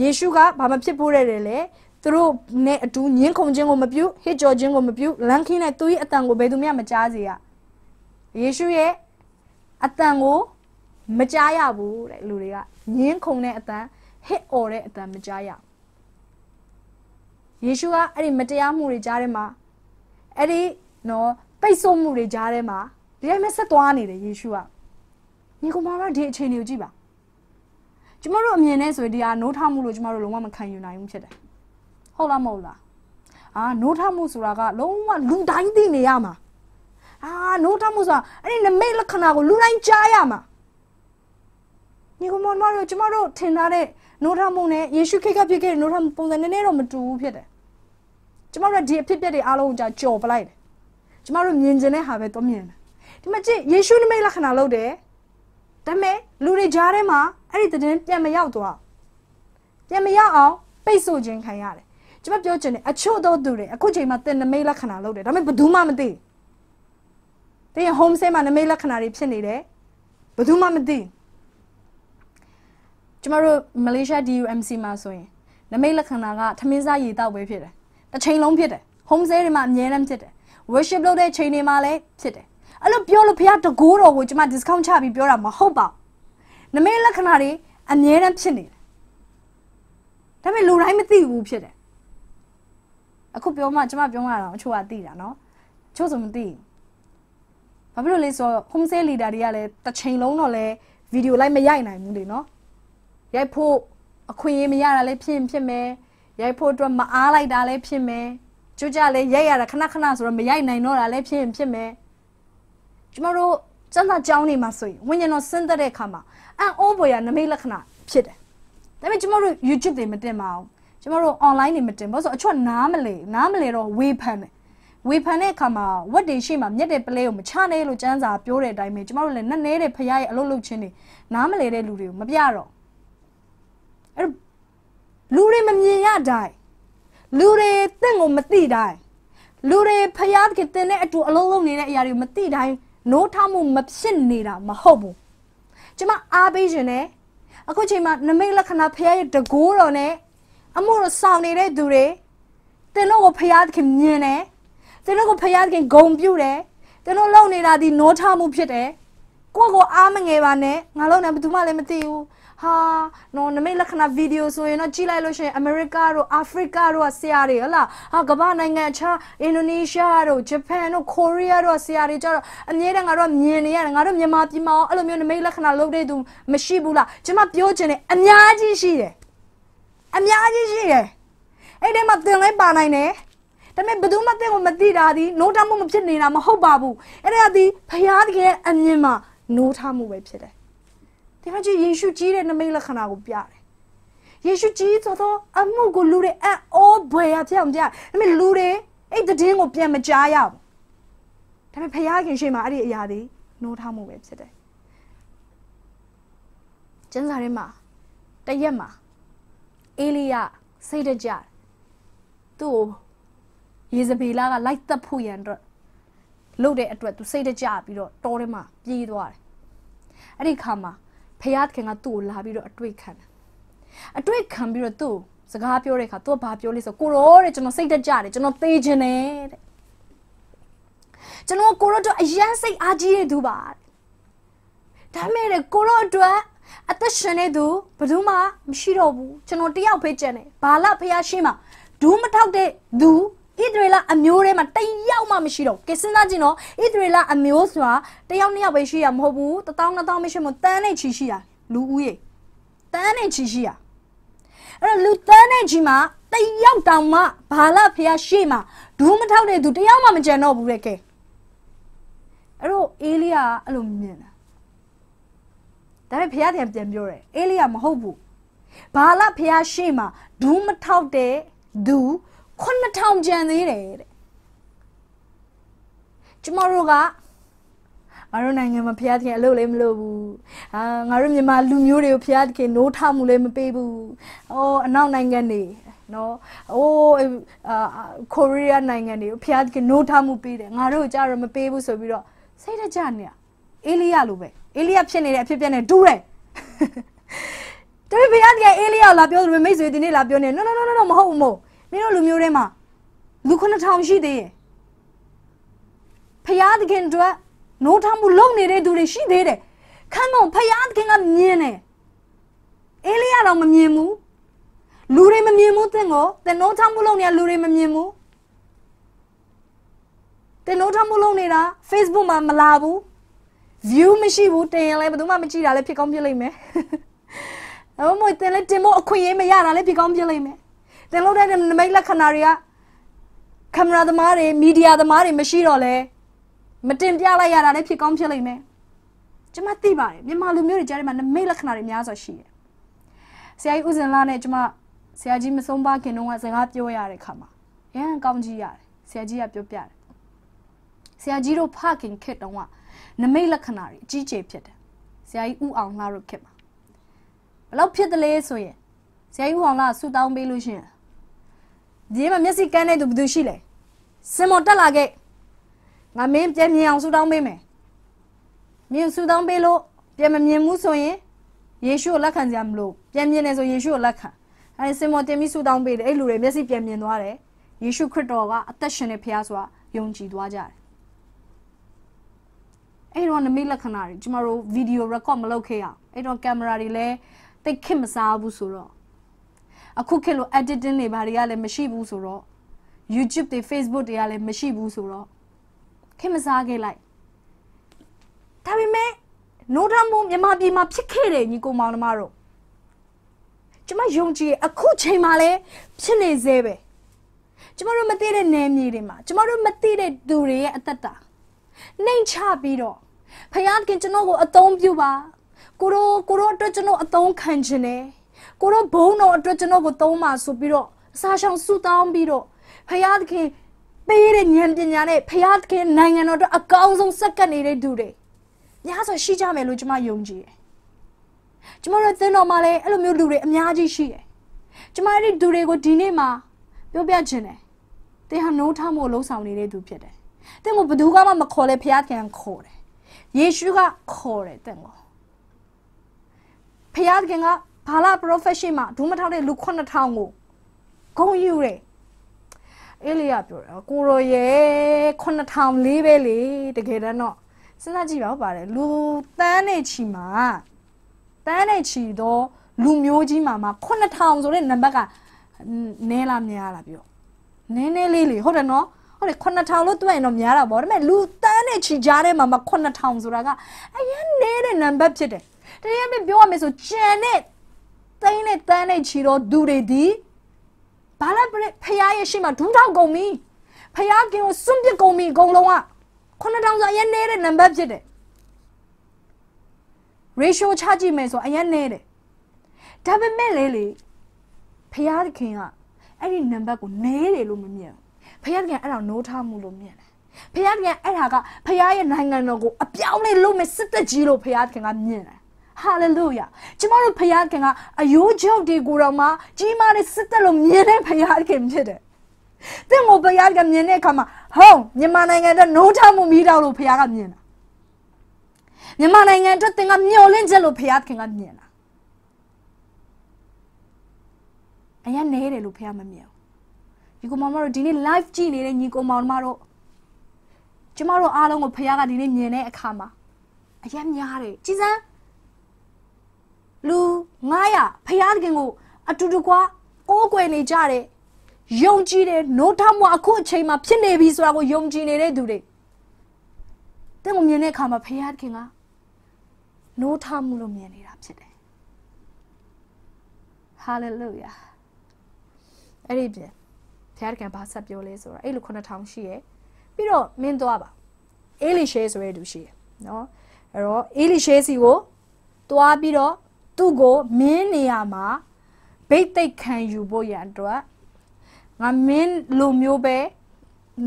ယေရှုကဘာမှဖြစ်ဖို့တဲ့တယ်လေသူတို့နဲ့အတူညှင်းခုန်ခြင်းကိုမပြုဟစ်ကြော်ခြင်းကိုမပြုလန်ခင်းတဲ့သူ့ရဲ့အတန်ကိုဘယ်သူမှမကြားစေရယေရှုရဲ့အတန်ကိုမကြားရဘူးတဲ့လူတွေကညှင်းခုန်တဲ့အတန်ဟစ်အော်တဲ့အတန်မကြားရယေရှုကအဲ့ဒီမတရားမှုတွေကြားထဲမှာအဲ့ဒီနော်ပိတ်ဆို့မှုတွေကြားထဲမှာဒီတိုင်းပဲဆက်သွားနေတယ်ယေရှုကညီကောင်မတို့ဒီအခြေအနေကိုကြည့်ပါကျမတို့အမြင်နဲ့ဆိုရင်ဒီဟာနိုးထမှုလို့ကျမတို့လုံးဝမခံယူနိုင်ဘူးဖြစ်တယ်ဟုတ်လားမဟုတ်လားအာနိုးထမှုဆိုတာကလုံးဝလူတိုင်းသိနေရမှာအာနိုးထမှုဆိုတာအဲ့ဒီနမိတ်လက္ခဏာကိုလူတိုင်းကြားရမှာညီကောင်မတို့ကျမတို့ထင်ထားတဲ့နိုးထမှုနဲ့ယေရှုခေတ်ကဖြစ်ခဲ့တဲ့နိုးထမှုပုံစံနည်းနည်းတော့မတူဘူးဖြစ်တယ်ကျမတို့ကဒီအဖြစ်အပျက်တွေအားလုံးကိုကြော်ပလိုက်တယ်ကျမတို့မြင်ကျင်တဲ့ဟာပဲတော့မြင်တယ်ဒီမှာကြည့်ယေရှုနမိတ်လက္ခဏာလုပ်တယ်ဒါပေမဲ့လူတွေကြားထဲမှာအဲ့ဒီသတင်းပြန်မရောက်သွားပြန်မရောက်အောင်ပိတ်ဆို့ခြင်းခံရတယ်ကျမပြောချင်တယ်အချို့သောသူတွေအခုချိန်မှာတင်နမိတ်လက္ခဏာလုပ်တယ်ဒါပေမဲ့ဘယ်သူမှမသိတင် home ဆဲမှာနမိတ်လက္ခဏာတွေဖြစ်နေတယ်ဘယ်သူမှမသိကျမတို့မလေးရှား DUMC မှာဆိုရင်နမိတ်လက္ခဏာကထမင်းစားရည်တောက်ပဲဖြစ်တယ်တစ်ချိန်လုံးဖြစ်တယ် home ဆဲတွေမှာအများအားဖြစ်တယ် worship လုပ်တဲ့ချိန်တွေမှာလည်းဖြစ်တယ်အဲ့လိုပြောလို့ဘုရားတကိုးတော်ကိုကျွန်မ discount ချပြီးပြောတာမဟုတ်ပါဘူးနမိတ်လက္ခဏာတွေအများတန်းဖြစ်နေတယ်ဒါပေမဲ့လူတိုင်းမသိဘူးဖြစ်တယ်အခုပြောမှကျွန်မပြောမှတော့အချို့ကသိတာနော်အချို့ဆိုမသိဘူးဘာဖြစ်လို့လဲဆိုတော့ home sale leader တွေကလည်းတစ်ချိန်လုံးတော့လဲဗီဒီယိုလိုက်မရိုက်နိုင်ဘူးလေနော်ရိုက်ဖို့အခွင့်အရေးမရတာလည်းဖြစ်ဖြစ်မယ်ရိုက်ဖို့အတွက်မအားလိုက်တာလည်းဖြစ်မယ်ကျူကြလဲရိုက်ရတာခဏခဏဆိုတော့မရိုက်နိုင်တော့တာလည်းဖြစ်ရင်ဖြစ်မယ်ကျမတို့စံသာကြောင်းနေမှာဆိုရင်ဝိညာဉ်တော်ဆင်းသက်တဲ့အခါမှာအန်အောဘွေရနမိတ်လက္ခဏာဖြစ်တယ်ဒါပေမဲ့ကျမတို့ YouTube တွေမတင်ပါဘူးကျမတို့ online တွေမတင်ဘူးဆိုတော့အချွတ်နားမလဲနားမလဲတော့ဝေဖန်တယ်ဝေဖန်တဲ့အခါမှာဝက်တွေရှိမှမြက်တဲ့ပလဲကိုမချနိုင်လို့စံစာပြောတဲ့အတိုင်းပဲကျမတို့လည်းနက်နဲတဲ့ဖရားရဲ့အလုပ်လုပ်ခြင်းတွေနားမလဲတဲ့လူတွေကိုမပြတော့အဲ့လူတွေမမြင်ရတိုင်းလူတွေတင့်ကိုမသိတိုင်းလူတွေဖျားသခင်တင်တဲ့အတူအလုံးလုံးနေတဲ့အရာတွေမသိတိုင်းနိုးထမှုမဖြစ်နေတာမဟုတ်ဘူးကျမအားပေးရှင်နဲ့အခုချိန်မှာနမိတ်လက္ခဏာဖျားရဲ့တကိုးတော်နဲ့အမှုတော်ဆောင်နေတဲ့သူတွေတင်တို့ကိုဖျားသခင်မြင်တယ်တင်တို့ကိုဖျားသခင်ဂုံပြူတယ်တင်တို့လုံနေတာဒီနိုးထမှုဖြစ်တယ်ကိုယ့်ကိုအားမငယ်ပါနဲ့ငါလုံးနေဘယ်သူမှလည်းမသိဘူးဟာနော်နမိတ်လက္ခဏာဗီဒီယိုဆိုရင်တော့ကြည့်လိုက်လို့ရှိရင်အမေရိကတို့အာဖရိကတို့ကဆရာတွေဟလားဟာကမ္ဘာနိုင်ငံအခြားအင်ဒိုနီးရှားတို့ဂျပန်တို့ကိုရီးယားတို့ဆရာတွေကြတော့အမြဲတမ်းငါတို့မြင်နေရတယ်ငါတို့မြန်မာပြည်မှာအဲ့လိုမျိုးနမိတ်လက္ခဏာလုပ်တဲ့သူမရှိဘူးလားကျမပြောချင်တယ်အများကြီးရှိတယ်အများကြီးရှိတယ်အဲ့ဒီမှာသင်လဲပါနိုင်တယ်ဒါပေမဲ့ဘယ်သူမှသင်ကိုမသိတာဒီနိုးထမှုမဖြစ်နေတာမဟုတ်ပါဘူးအဲ့ဒါကဒီဖရာတကယ်အမြင်မှာနိုးထမှုပဲဖြစ်တယ်တရားကြီးယေရှုကြီးရဲ့နမိတ်လက္ခဏာကိုပြတယ်ယေရှုကြီးဆိုတော့အမှုကိုလူတွေအံ့ဩဘွယ်ရပြောင်းပြဒါပေမဲ့လူတွေအဲ့တည်င်းကိုပြန်မကြားရဘူးဒါပေမဲ့ဖခင်ရှင်မှာအဲ့ဒီအရာတွေနိုးထားမှုပဲဖြစ်တယ်ကျမ်းစာထဲမှာတရက်မှာအေလိယစိတ်တကြသူ့ကိုယေဇဗေလကလိုက်တက်ဖို့ရန်အတွက်လုပ်တဲ့အတွက်သူစိတ်တကြပြီးတော့တောထဲမှာပြေးသွားတယ်အဲ့ဒီခါမှာဖယားသခင်ကသူ့ကိုလာပြီးတော့အတွေ့ခံတယ်အတွေ့ခံပြီးတော့သူ့စကားပြောတဲ့အခါသူကဘာပြောလဲဆိုကိုရောတဲ့ကျွန်တော်စိတ်တကြတယ်ကျွန်တော်သေခြင်းတယ်တဲ့ကျွန်တော်ကိုရောတော့အယမ်းစိတ်အားကြီးတဲ့သူပါတဲ့ဒါမဲ့ကိုရောအတွက်အသက်ရှင်နေသူဘယ်သူမှမရှိတော့ဘူးကျွန်တော်တယောက်ပဲကျန်တယ်ဘာလဖယားရှိမှဒူးမထောက်တဲ့သူဣသရေလအမျိုးထဲမှာတယောက်မှမရှိတော့ကဲစဉ်းစားကြည့်နော်ဣသရေလအမျိုးဆိုတာတယောက်နှစ်ယောက်ပဲရှိရမဟုတ်ဘူးတထောင်နှစ်ထောင်မရှိမှတန်းနဲ့ချီရှိတာလူဦးရေတန်းနဲ့ချီရှိတာအဲ့တော့လူတန်းနဲ့ချီမှာတယောက်တောင်မှဘာလဖះရှေ့မှာဒူးမထောက်တဲ့သူတယောက်မှမကြံတော့ဘူးလေကဲအဲ့တော့အေလိယာအဲ့လိုမြင်တာဒါပေမဲ့ဖះပြန်ပြန်ပြောတယ်အေလိယာမဟုတ်ဘူးဘာလဖះရှေ့မှာဒူးမထောက်တဲ့သူ9000ကျန်သေးတယ်တဲ့ကျမတို့ကငါတို့နိုင်ငံမှာဖျားသခင်အလုပ်လည်းမလုပ်ဘူးအာငါတို့မြန်မာလူမျိုးတွေကိုဖျားသခင်노ထမှုလည်းမပေးဘူးဟိုအနောက်နိုင်ငံတွေနော်အိုးအာကိုရီးယားနိုင်ငံတွေကိုဖျားသခင်노ထမှုပေးတယ်ငါတို့ကြတော့မပေးဘူးဆိုပြီးတော့စိတ်တကြနေရအေလိယလိုပဲအေလိယဖြစ်နေတဲ့အဖြစ်ပြက်နဲ့တူးတယ်တပည့်ဖျားသခင်အေလိယလာပြောတယ်မိတ်ဆွေဒီနေ့လာပြောနေ no no no no မဟုတ်ဘူးမဟုတ်မင်းတို့လူမျိုးထဲမှာလူ9000ရှိသေးရဲ့ဖျားသခင်တို့နိုးထမှုလုံနေတဲ့သူတွေရှိသေးတယ်ခန်းကောင်ဖျားသခင်ကမြင်တယ်အေးလေးကတော့မမြင်ဘူးလူတွေမမြင်ဘူးသင်ကိုသင်နိုးထမှုလုံနေတဲ့လူတွေမမြင်ဘူးသင်နိုးထမှုလုံနေတာ Facebook မှာမလာဘူး view မရှိဘူးတင်ရင်လည်းဘယ်သူမှမကြည့်တာလည်းဖြစ်ကောင်းဖြစ်လိမ့်မယ်။ဒါမှမဟုတ်တင်လည်းတင်ဖို့အခွင့်အရေးမရတာလည်းဖြစ်ကောင်းဖြစ်လိမ့်မယ်။သင်လုပ်တဲ့နမိတ်လက္ခဏာတွေကကင်မရာသမားတွေမီဒီယာသမားတွေမရှိတော့လဲမတင်ပြလိုက်ရတာလည်းဖြစ်ကောင်းဖြစ်လိမ့်မယ်ကျမသိပါတယ်မြန်မာလူမျိုးတွေကြားထဲမှာနမိတ်လက္ခဏာတွေများစွာရှိတယ်ဆရာကြီးဦးဇင်လာနဲ့ကျမဆရာကြီးမဆုံးပါခင်တုန်းကစကားပြောရတဲ့ခါမှာရဟန်းကောင်းကြီးရတယ်ဆရာကြီးကပြောပြတယ်ဆရာကြီးတို့ဖခင်ခက်တုန်းကနမိတ်လက္ခဏာတွေအကြီးကျယ်ဖြစ်တယ်ဆရာကြီးဦးအောင်လှတို့ခက်မှာဘလို့ဖြစ်တယ်လဲဆိုရင်ဆရာကြီးဦးအောင်လှဆူတောင်းပေးလို့ရှင်ဒီမှာမျက်စိကန်းနေသူဘယ်သူရှိလဲစင်မတက်လာခဲ့ငါမင်းပြန်မြင်အောင်ဆူတောင်းပေးမယ်မင်းဆူတောင်းပေးလို့ပြန်မမြင်ဘူးဆိုရင်ယေရှုကိုလက်ခံကြမလို့ပြန်မြင်တယ်ဆိုယေရှုကိုလက်ခံအဲဒီစင်မတင်ပြီးဆူတောင်းပေးတယ်အဲ့လူတွေမျက်စိပြန်မြင်သွားတယ်ယေရှုခရစ်တော်ကအသက်ရှင်တဲ့ဖခင်ဆိုတာယုံကြည်သွားကြတယ်အဲ့တော့နမိတ်လက္ခဏာတွေကျမတို့ဗီဒီယိုရက်ကော့မလုပ်ခဲ့ရအောင်အဲ့တော့ကင်မရာတွေလည်းတိတ်ခင့်မစားဘူးဆိုတော့အခုခေတ်လို editing တွေဘာတွေကလည်းမရှိဘူးဆိုတော့ YouTube တွေ Facebook တွေကလည်းမရှိဘူးဆိုတော့ခင်မစားခဲ့လိုက်ဒါပေမဲ့နိုးထမ်းမှုမြန်မာပြည်မှာဖြစ်ခဲ့တယ်ညီကိုမောင်နှမတို့ကျမယုံကြည်အခုချိန်မှာလည်းဖြစ်နေသေးပဲကျမတို့မသိတဲ့နယ်မြေတွေမှာကျမတို့မသိတဲ့သူတွေရဲ့အသက်တာနှိမ်ချပြီးတော့ဖယားခင်ကျွန်တော်ကိုအသုံးပြုပါကိုတို့ကိုတို့အတွက်ကျွန်တော်အသုံးခံခြင်းတယ်ကိုတော့ဘုံတော်အတွက်ကျွန်တော်ကိုသုံးပါဆိုပြီးတော့အစာရှောင်ဆုတောင်းပြီးတော့ဖယားသခင်ပေးတဲ့ဉာဏ်ပညာနဲ့ဖယားသခင်နိုင်ငံတော်အတွက်အကောင်းဆုံးစက္ကပ်နေတဲ့သူတွေများဆိုရှိကြမယ်လို့ကျွန်မယုံကြည်တယ်။ကျွန်မတို့သင်တော်မှာလည်းအဲ့လိုမျိုးလူတွေအများကြီးရှိတယ်။ကျွန်မအဲ့ဒီလူတွေကိုဒီနေ့မှာပြောပြခြင်းတယ်။သင်ဟာနိုးထမို့လှုံ့ဆော်နေတဲ့သူဖြစ်တယ်။သင်ကိုဘယ်သူကမှမခေါ်လဲဖယားသခင်ခေါ်တယ်။ယေရှုကခေါ်တယ်သင်ကို။ဖယားသခင်ကဘာလာ profession မှာဒူးမထောက်တဲ့လူ9000ကိုဂုံယူတယ်အေးလေးကပြောတယ်ကိုရိုရဲ9000လေးပဲလေတကယ်တမ်းတော့စဉ်းစားကြည့်ပါဦးပါတယ်လူတန်းနဲ့ချီမှာတန်းနဲ့ချီတော့လူမျိုးကြီးမှာမှာ9000ဆိုတဲ့နံပါတ်ကနည်းလားများလားပြောနည်းနည်းလေးလေဟုတ်တယ်နော်ဟုတ်တယ်9000လို့တွက်ရင်တော့များတာပေါ့ဒါပေမဲ့လူတန်းနဲ့ချီကြားထဲမှာမှာ9000ဆိုတာကအရင်နည်းတဲ့နံပါတ်ဖြစ်တယ်တကယ်ပဲပြောရမယ်ဆိုကျန်တဲ့တိန်းနဲ့တန်းနဲ့ချီတော့ဒူတွေဒီဘာလဲဖရားရဲ့ရှိမှဒူးထောက်ကုန်ပြီဖရားကင်ကိုစွန့်ပစ်ကုန်ပြီအကုန်လုံးက9000ဆိုအရင်နေတဲ့နံပါတ်ဖြစ်တယ် ratio ချကြည့်မယ်ဆိုအရင်နေတယ်ဒါပေမဲ့လေလေဖရာသခင်ကအဲ့ဒီနံပါတ်ကိုနဲတယ်လို့မမြင်ဘူးဖရာသခင်အဲ့ဒါနိုးထားမှုလို့မြင်တယ်ဖရာသခင်အဲ့ဒါကဖရာရဲ့နိုင်ငံတော်ကိုအပြောင်းလဲလုပ်မယ်စစ်သက်ကြီးလို့ဖရာသခင်ကမြင်တယ်ဟာလေလုယာကျမတို့ဖခင်ကအယိုးချုပ်တွေကိုတော့မှကြီးမားတဲ့စစ်သက်လို့မြင်တဲ့ဖခင်ဖြစ်တယ်။သင်ကိုဖခင်ကမြင်တဲ့အခါမှာဟုတ်မြန်မာနိုင်ငံအတွက်နှိုးထမှုမိတော့လို့ဖခင်ကမြင်တာ။မြန်မာနိုင်ငံအတွက်သင်ကမျှော်လင့်ချက်လို့ဖခင်ကမြင်တာ။အရင်နေတယ်လို့ဖခင်မမြင်ဘူး။ဒီကောင်မတို့ဒီနေ့ live ကြည့်နေတဲ့ညီကောင်မောင်တို့ကျမတို့အားလုံးကိုဖခင်ကဒီနေ့မြင်တဲ့အခါမှာအရင်များတယ်ကြည်စမ်းလူ900ဖရာသခင်ကိုအတူတကွာအိုးကွယ်နေကြတဲ့ယုံကြည်တဲ့노ထမအခုအချိန်မှာဖြစ်နေပြီဆိုတာကိုယုံကြည်နေတဲ့သူတွေတင့်ကိုမြင်တဲ့အခါမှာဖရာသခင်က노ထမှုလို့မြင်နေတာဖြစ်တယ်ဟာလေလုယာအဲ့ဒီပြင်ဖခင်ကဘာဆက်ပြောလဲဆိုတော့အဲ့လို9000ရှိရဲ့ပြီးတော့မင်းသွားပါအေလိရှဲဆိုတဲ့သူရှိရဲ့နော်အဲ့တော့အေလိရှဲစီကိုသွားပြီးတော့သူ့ကိုမင်းနေရာမှာဘိတ်သိက်ခံယူဖို့ရန်အတွက်ငါမင်းလူမျိုးပဲ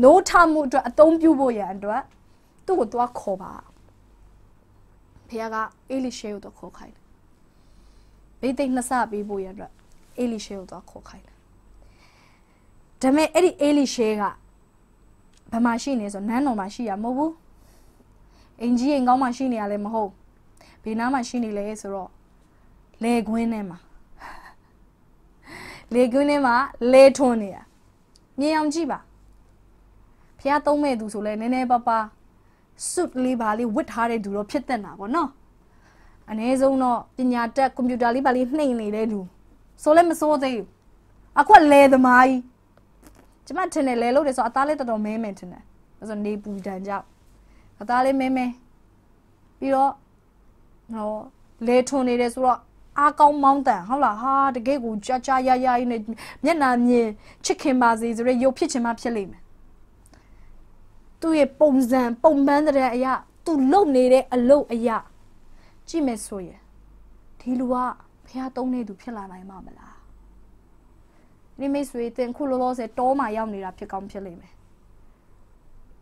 နိုးထမှုအတွက်အသုံးပြုဖို့ရန်အတွက်သူ့ကိုသွားခေါ်ပါဖခင်ကအေလိရှေကိုသွားခေါ်ခိုင်းတယ်ဘိတ်သိက်နှစ်ဆပေးဖို့ရန်အတွက်အေလိရှေကိုသွားခေါ်ခိုင်းတယ်ဒါပေမဲ့အဲ့ဒီအေလိရှေကဘာမှရှိနေဆိုနန်းတော်မှာရှိရမဟုတ်ဘူးအင်ကြီးအိမ်ကောင်းမှာရှိနေရလဲမဟုတ်ဘေးနားမှာရှိနေလဲဆိုတော့လေခွင်းထဲမှာလေကွင်းထဲမှာလဲထွန်းနေတာမြင်အောင်ကြည့်ပါဖះသုံးမဲ့သူဆိုလဲနည်းနည်းပါပါစွတ်လေးပါလေးဝစ်ထားတဲ့သူတော့ဖြစ်တတ်တာပေါ့နော်အ ਨੇ ဆုံးတော့ပညာတတ်ကွန်ပျူတာလေးပါလေးနှိမ့်နေတဲ့သူဆိုလဲမစိုးသေးဘူးအခုလဲသမားကြီးကျမထင်တယ်လဲလို့တယ်ဆိုအသားလေးတော်တော်မဲမဲထင်တယ်အဲဆိုနေပူတန်ကြောက်အသားလေးမဲမဲပြီးတော့ဟောလဲထွန်းနေတယ်ဆိုတော့အားကောင်းမောင်းတန်ဟုတ်လားဟာတကယ့်ကိုကြာကြာရရရင်းနဲ့မျက်နှာမြင်ချစ်ခင်ပါစေဆိုရဲရုပ်ဖြစ်ချင်မှဖြစ်လိမ့်မယ်သူ့ရဲ့ပုံစံပုံမှန်တဲ့အရာ သူလုံနေတဲ့အလုပ်အရာ ကြည့်မယ်ဆိုရင်ဒီလူကဖះတုံးနေသူ ဖြစ်လာနိုင်မှာမလားဒီမိတ်ဆွေတင်ခုလောလောဆယ်တောမှာရောက်နေတာဖြစ်ကောင်းဖြစ်လိမ့်မယ်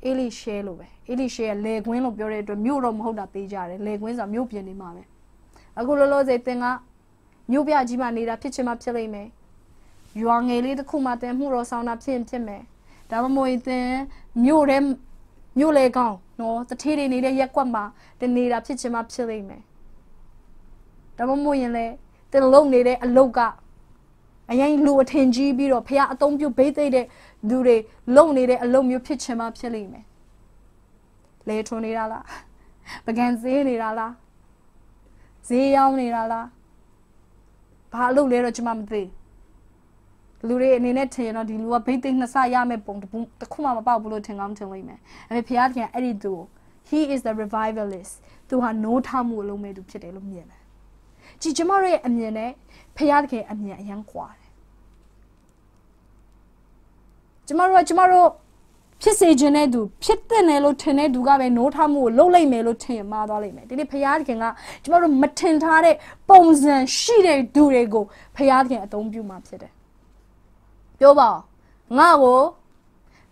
အေလီရှဲလို့ပဲအေလီရှဲကလေကွင်းလို့ပြောတဲ့အတွက်မြို့တော့မဟုတ်တာသေးကြတယ်လေကွင်းဆိုမြို့ပြင်နေမှာပဲအခုလောလောဆယ်သင်ကမြို့ပြကြီးမှာနေတာဖြစ်ချင်မှဖြစ်လိမ့်မယ်ရွာငယ်လေးတစ်ခုမှသင်မှုတော်ဆောင်တာဖြစ်ရင်ဖြစ်မယ်ဒါမှမဟုတ်ရင်သင်မြို့ထဲမြို့လေကောင်းနော်တထေးတွေနေတဲ့ရက်ကွက်မှာတနေတာဖြစ်ချင်မှဖြစ်လိမ့်မယ်ဒါမှမဟုတ်ရင်လည်းသင်လုံနေတဲ့အလုတ်ကအရင်လူအထင်ကြီးပြီးတော့ဖះအသုံးပြုဘိသိက်တဲ့လူတွေလုံနေတဲ့အလုပ်မျိုးဖြစ်ချင်မှဖြစ်လိမ့်မယ်လေထွန်နေတာလားပကံစေးနေတာလားဈေးရောင်းနေတာလားဘာအလုပ်လဲတော့ကျမမသိလူတွေအနေနဲ့ထင်ရတော့ဒီလူကဘိတ်သိမ့်နှစ်ဆရမယ့်ပုံတစ်ခုမှမပေါက်ဘူးလို့ထင်ကောင်းထင်လိမ့်မယ်။အဲဖခင်ကအဲ့ဒီသူကို he is the revivalist သူဟာနိုးထမှုအလုံးမဲ့သူဖြစ်တယ်လို့မြင်တယ်။ကြည်ကျမတို့ရဲ့အမြင်နဲ့ဖခင်အမြင်အရန်ကွာတယ်။ကျမတို့ကကျမတို့ဖြစ်စေခြင်းတဲ့သူဖြစ်တဲ့နယ်လို့ထင်တဲ့သူကပဲနိုးထမှုကိုလုပ်လိုက်မယ်လို့ထင်မှားသွားလိမ့်မယ်ဒီနေ့ဖရာသခင်ကကျမတို့မထင်ထားတဲ့ပုံစံရှိတဲ့သူတွေကိုဖရာသခင်အသုံးပြုမှာဖြစ်တယ်ပြောပါငါ့ကို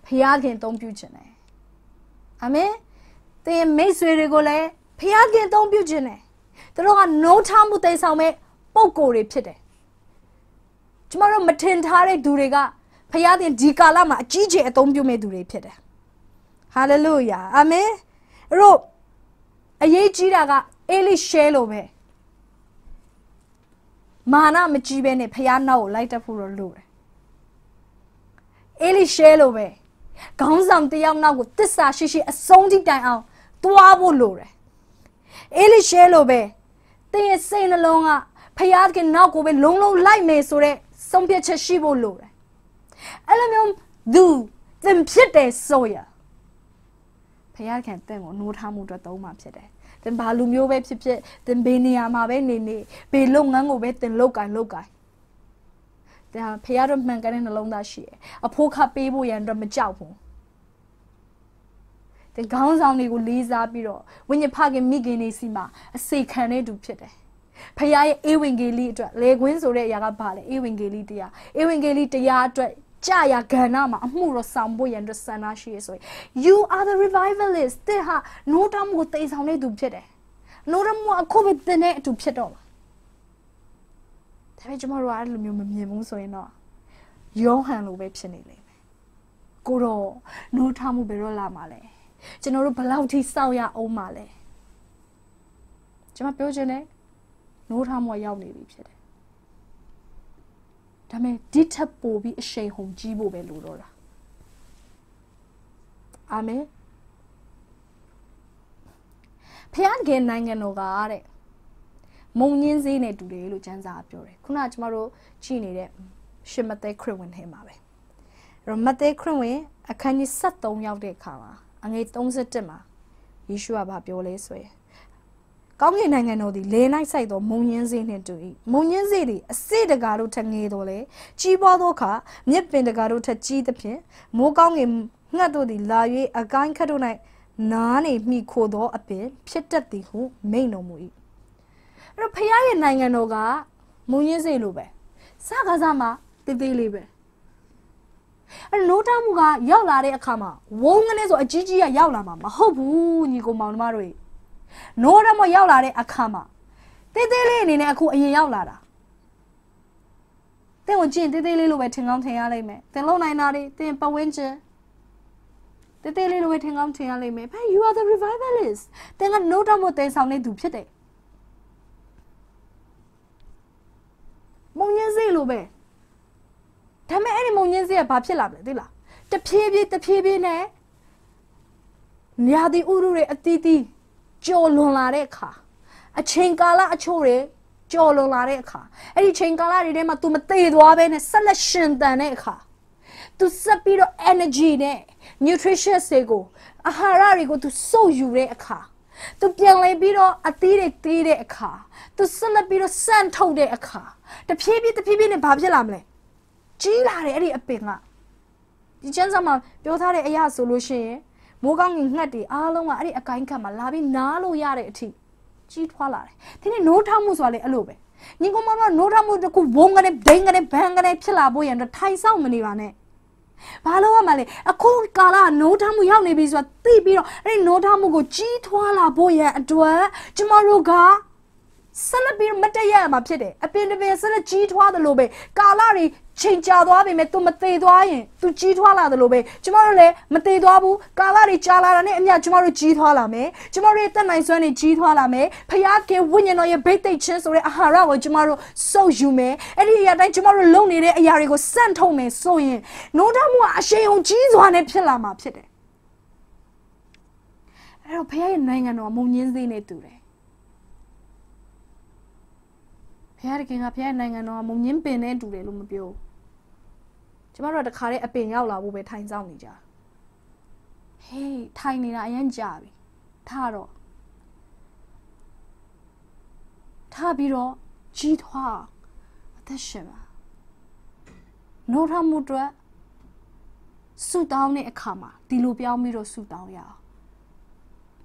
ဖရာသခင်အသုံးပြုခြင်းတယ်အာမင်သင်မိတ်ဆွေတွေကိုလည်းဖရာသခင်အသုံးပြုခြင်းတယ်သူတို့ကနိုးထမှုတိမ်ဆောင်မဲ့ပုံကိုယ်တွေဖြစ်တယ်ကျမတို့မထင်ထားတဲ့သူတွေကဖခင်သင်ဒီကာလမှာအကြီးကျယ်အသုံးပြုမဲ့သူတွေဖြစ်တယ်ဟာလေလုယာအာမင်အဲ့တော့အရေးကြီးတာကအေလိရှဲလိုပဲမာနမကြီးပဲနဲ့ဖခင်နောက်ကိုလိုက်တက်ဖို့တော့လိုတယ်အေလိရှဲလိုပဲခေါင်းဆောင်တယောက်နောက်ကိုတစ္ဆာရှိရှိအဆုံးထိတိုင်အောင်သွားဖို့လိုတယ်အေလိရှဲလိုပဲတင်းရဲ့စိတ်နှလုံးကဖခင်ကနောက်ကိုပဲလုံးလုံးလိုက်မယ်ဆိုတော့ဆုံးဖြတ်ချက်ရှိဖို့လိုတယ်အဲ့လိုမျိုးသူသင်ဖြစ်တယ်ဆိုရဖခင်ခင်သင်ကိုနိုးထားမှုအတွက်သုံးမှာဖြစ်တယ်သင်ဘာလူမျိုးပဲဖြစ်ဖြစ်သင်ဘေးနေရာမှာပဲနေနေဘေးလုပ်ငန်းကိုပဲသင်လုပ်ကင်လုပ်ကင်သင်ဖခင်တို့မှန်ကန်တဲ့နှလုံးသားရှိရအဖိုးခပေးဖို့ရန်တော့မကြောက်ဘူးသင်ခေါင်းဆောင်တွေကိုလေးစားပြီးတော့ဝိညာဉ်ဖခင်မိခင်နေစီမှာအစေခံတဲ့သူဖြစ်တယ်ဖခင်ရဲ့ဧဝံဂေလိအတွက်လေခွင်းဆိုတဲ့အရာကဘာလဲဧဝံဂေလိတရားဧဝံဂေလိတရားအတွက်ကြာရကဏ္ဍမှာအမှုတော့ဆောင်ဖို့ရန်အတွက်ဆန္ဒရှိရဆိုရင် you are the revivalist တဲ့ဟာ no တမှုကိုတိမ်ဆောင်နေသူဖြစ်တယ် no တမှုအခုပဲသင်တဲ့အတူဖြစ်တော့မှာဒါပေမဲ့ကျွန်တော်တို့ကအဲ့လိုမျိုးမမြင်ဘူးဆိုရင်တော့ယောဟန်လိုပဲဖြစ်နေလိမ့်မယ်ကိုတော့ no ထမှုဘယ်တော့လာမှာလဲကျွန်တော်တို့ဘလောက်ထိစောင့်ရအောင်မှာလဲကျွန်မပြောချင်တယ် no ထမှုရောက်နေပြီဖြစ်တယ်ဒါမဲ့ဒီထက်ပိုပြီးအရှိန်ဟုန်ကြီးဖို့ပဲလိုတော့တာအာမင်ဖခင်နိုင်ငံတော်ကတဲ့မုံညင်းစေးနဲ့တူတယ်လို့ကျမ်းစာပြောတယ်ခုနကကျမတို့ကြည်နေတဲ့ရှင်မသက်ခရစ်ဝင်ထဲမှာပဲအဲ့တော့မသက်ခရစ်ဝင် အခန်းကြီး73ရောက်တဲ့အခါမှာအငယ်31မှာယေရှုကဘာပြောလဲဆိုရင်ကောင်းကင်နိုင်ငံတော်သည်လေ၌ဆိုင်သောမုံညင်းစေနှင့်တူ၏မုံညင်းစေသည်အစေတကားတို့ထငေတော်လဲကြီးပွားသောအခါမြစ်ပင်တကားတို့ထကြီးသဖြင့်မိုးကောင်းကင်ငှက်တို့သည်လာ၍အကိုင်းခတ်တို့၌နားနေမိခိုသောအပင်ဖြစ်တတ်သည်ဟုမိန့်တော်မူ၏အဲ့တော့ဖခင်ရဲ့နိုင်ငံတော်ကမုံညင်းစေလိုပဲစကားစမှာတိတ်တိတ်လေးပဲအဲ့နိုးတမှုကရောက်လာတဲ့အခါမှာဝုန်းကနေဆိုအကြီးကြီးကရောက်လာမှာမဟုတ်ဘူးညီကောင်မောင်တို့ no ရမရောက်လာတဲ့အခါမှာတေးသေးလေးအနေနဲ့အခုအရင်ရောက်လာတာတင်းကိုကျင့်တေးသေးလေးလိုပဲထင်ကောင်းထင်ရလိမ့်မယ်တင်းလုံနိုင်တာတွေတင်းပဝင်းကျင်တေးသေးလေးလိုပဲထင်ကောင်းထင်ရလိမ့်မယ်ဘာ you are the revivalist တင်းက no တော့မတင်ဆောင်နေသူဖြစ်တယ်မုံညင်းစေးလိုပဲဒါပေမဲ့အဲ့ဒီမုံညင်းစေးကဘာဖြစ်လာမလဲသိလားတဖြည်းဖြည်းတဖြည်းဖြည်းနဲ့ညာတိဥရုတွေအတီးတီးကြော်လွန်လာတဲ့အခါအချိန်ကာလအချို့တွေကြော်လွန်လာတဲ့အခါအဲ့ဒီချိန်ကာလတွေထဲမှာ तू မသေးသွားပဲနဲ့ဆက်လက်ရှင်သန်တဲ့အခါ तू ဆက်ပြီးတော့ energy နဲ့ nutritious တွေကိုအာဟာရတွေကို तू စုပ်ယူတဲ့အခါ तू ပြန်လည်ပြီးတော့အသီးတွေတီးတဲ့အခါ तू ဆက်လက်ပြီးတော့ဆန့်ထုတ်တဲ့အခါတဖြည်းဖြည်းတဖြည်းဖြည်းနဲ့ဘာဖြစ်လာမလဲကြီးလာတယ်အဲ့ဒီအပင်ကဒီကျန်းစာမှာပြောထားတဲ့အရာဆိုလို့ရှိရင်မိုးကောင်းကင်ငှက်တွေအားလုံးကအဲ့ဒီအကိုင်းခတ်မှာလာပြီးနားလို့ရတဲ့အထိကြီးထွားလာတယ်။ဒီနေ့နိုးထမှုဆိုတာလေအဲ့လိုပဲ။ညီကောင်မတို့ကနိုးထမှုတစ်ခုဝုံကနေဒိန်ကနေဘန်ကနေဖြစ်လာဖို့ရန်တော့ထိုင်ဆောင်မနေပါနဲ့။ဘာလို့ရမှာလဲအခုကာလနိုးထမှုရောက်နေပြီဆိုတာသိပြီးတော့အဲ့ဒီနိုးထမှုကိုကြီးထွားလာဖို့ရန်အတွက်ကျမတို့ကဆက်လက်ပြီးမတည့်ရမှာဖြစ်တယ်အပင်တပင်ဆက်လက်ကြီးထွားသလိုပဲကာလတွေချိန်ကြာသွားပြီမဲ့သူမသေးသွားရင်သူကြီးထွားလာတယ်လို့ပဲကျမတို့လည်းမသေးသွားဘူးကာလတွေကြာလာတာနဲ့အမျှကျမတို့ကြီးထွားလာမယ်ကျမတို့ရဲ့တက်နိုင်စွမ်းတွေကြီးထွားလာမယ်ဖျားခင်ဝိညာဉ်တော်ရဲ့ဗိတ်သိက်ချင်းဆိုတဲ့အာဟာရကိုကျမတို့စုပ်ယူမယ်အဲ့ဒီအရာတိုင်းကျမတို့လုံနေတဲ့အရာတွေကိုစန့်ထုတ်မယ်ဆိုရင်နှုတ်တော်မူကအရှိန်အုံကြီးစွာနဲ့ဖြစ်လာမှာဖြစ်တယ်အဲ့တော့ဖခင်ရဲ့နိုင်ငံတော်ကမုံညင်းစေးနဲ့တူတယ်ဘုရားတခင်ကဘုရားနိုင်ငံတော်ကမုံညင်းပင်နဲ့တူတယ်လို့မပြောကျမတို့ကတခါတည်းအပင်ရောက်လာဖို့ပဲထိုင်ဆောင်နေကြဟေးထိုင်နေတာအရင်ကြာပြီထတော့ထပြီးတော့ကြီးထွားအသက်ရှင်ပါနိုးထမှုအတွက်ဆူတောင်းတဲ့အခါမှာဒီလိုပြောင်းပြီးတော့ဆူတောင်းရအောင်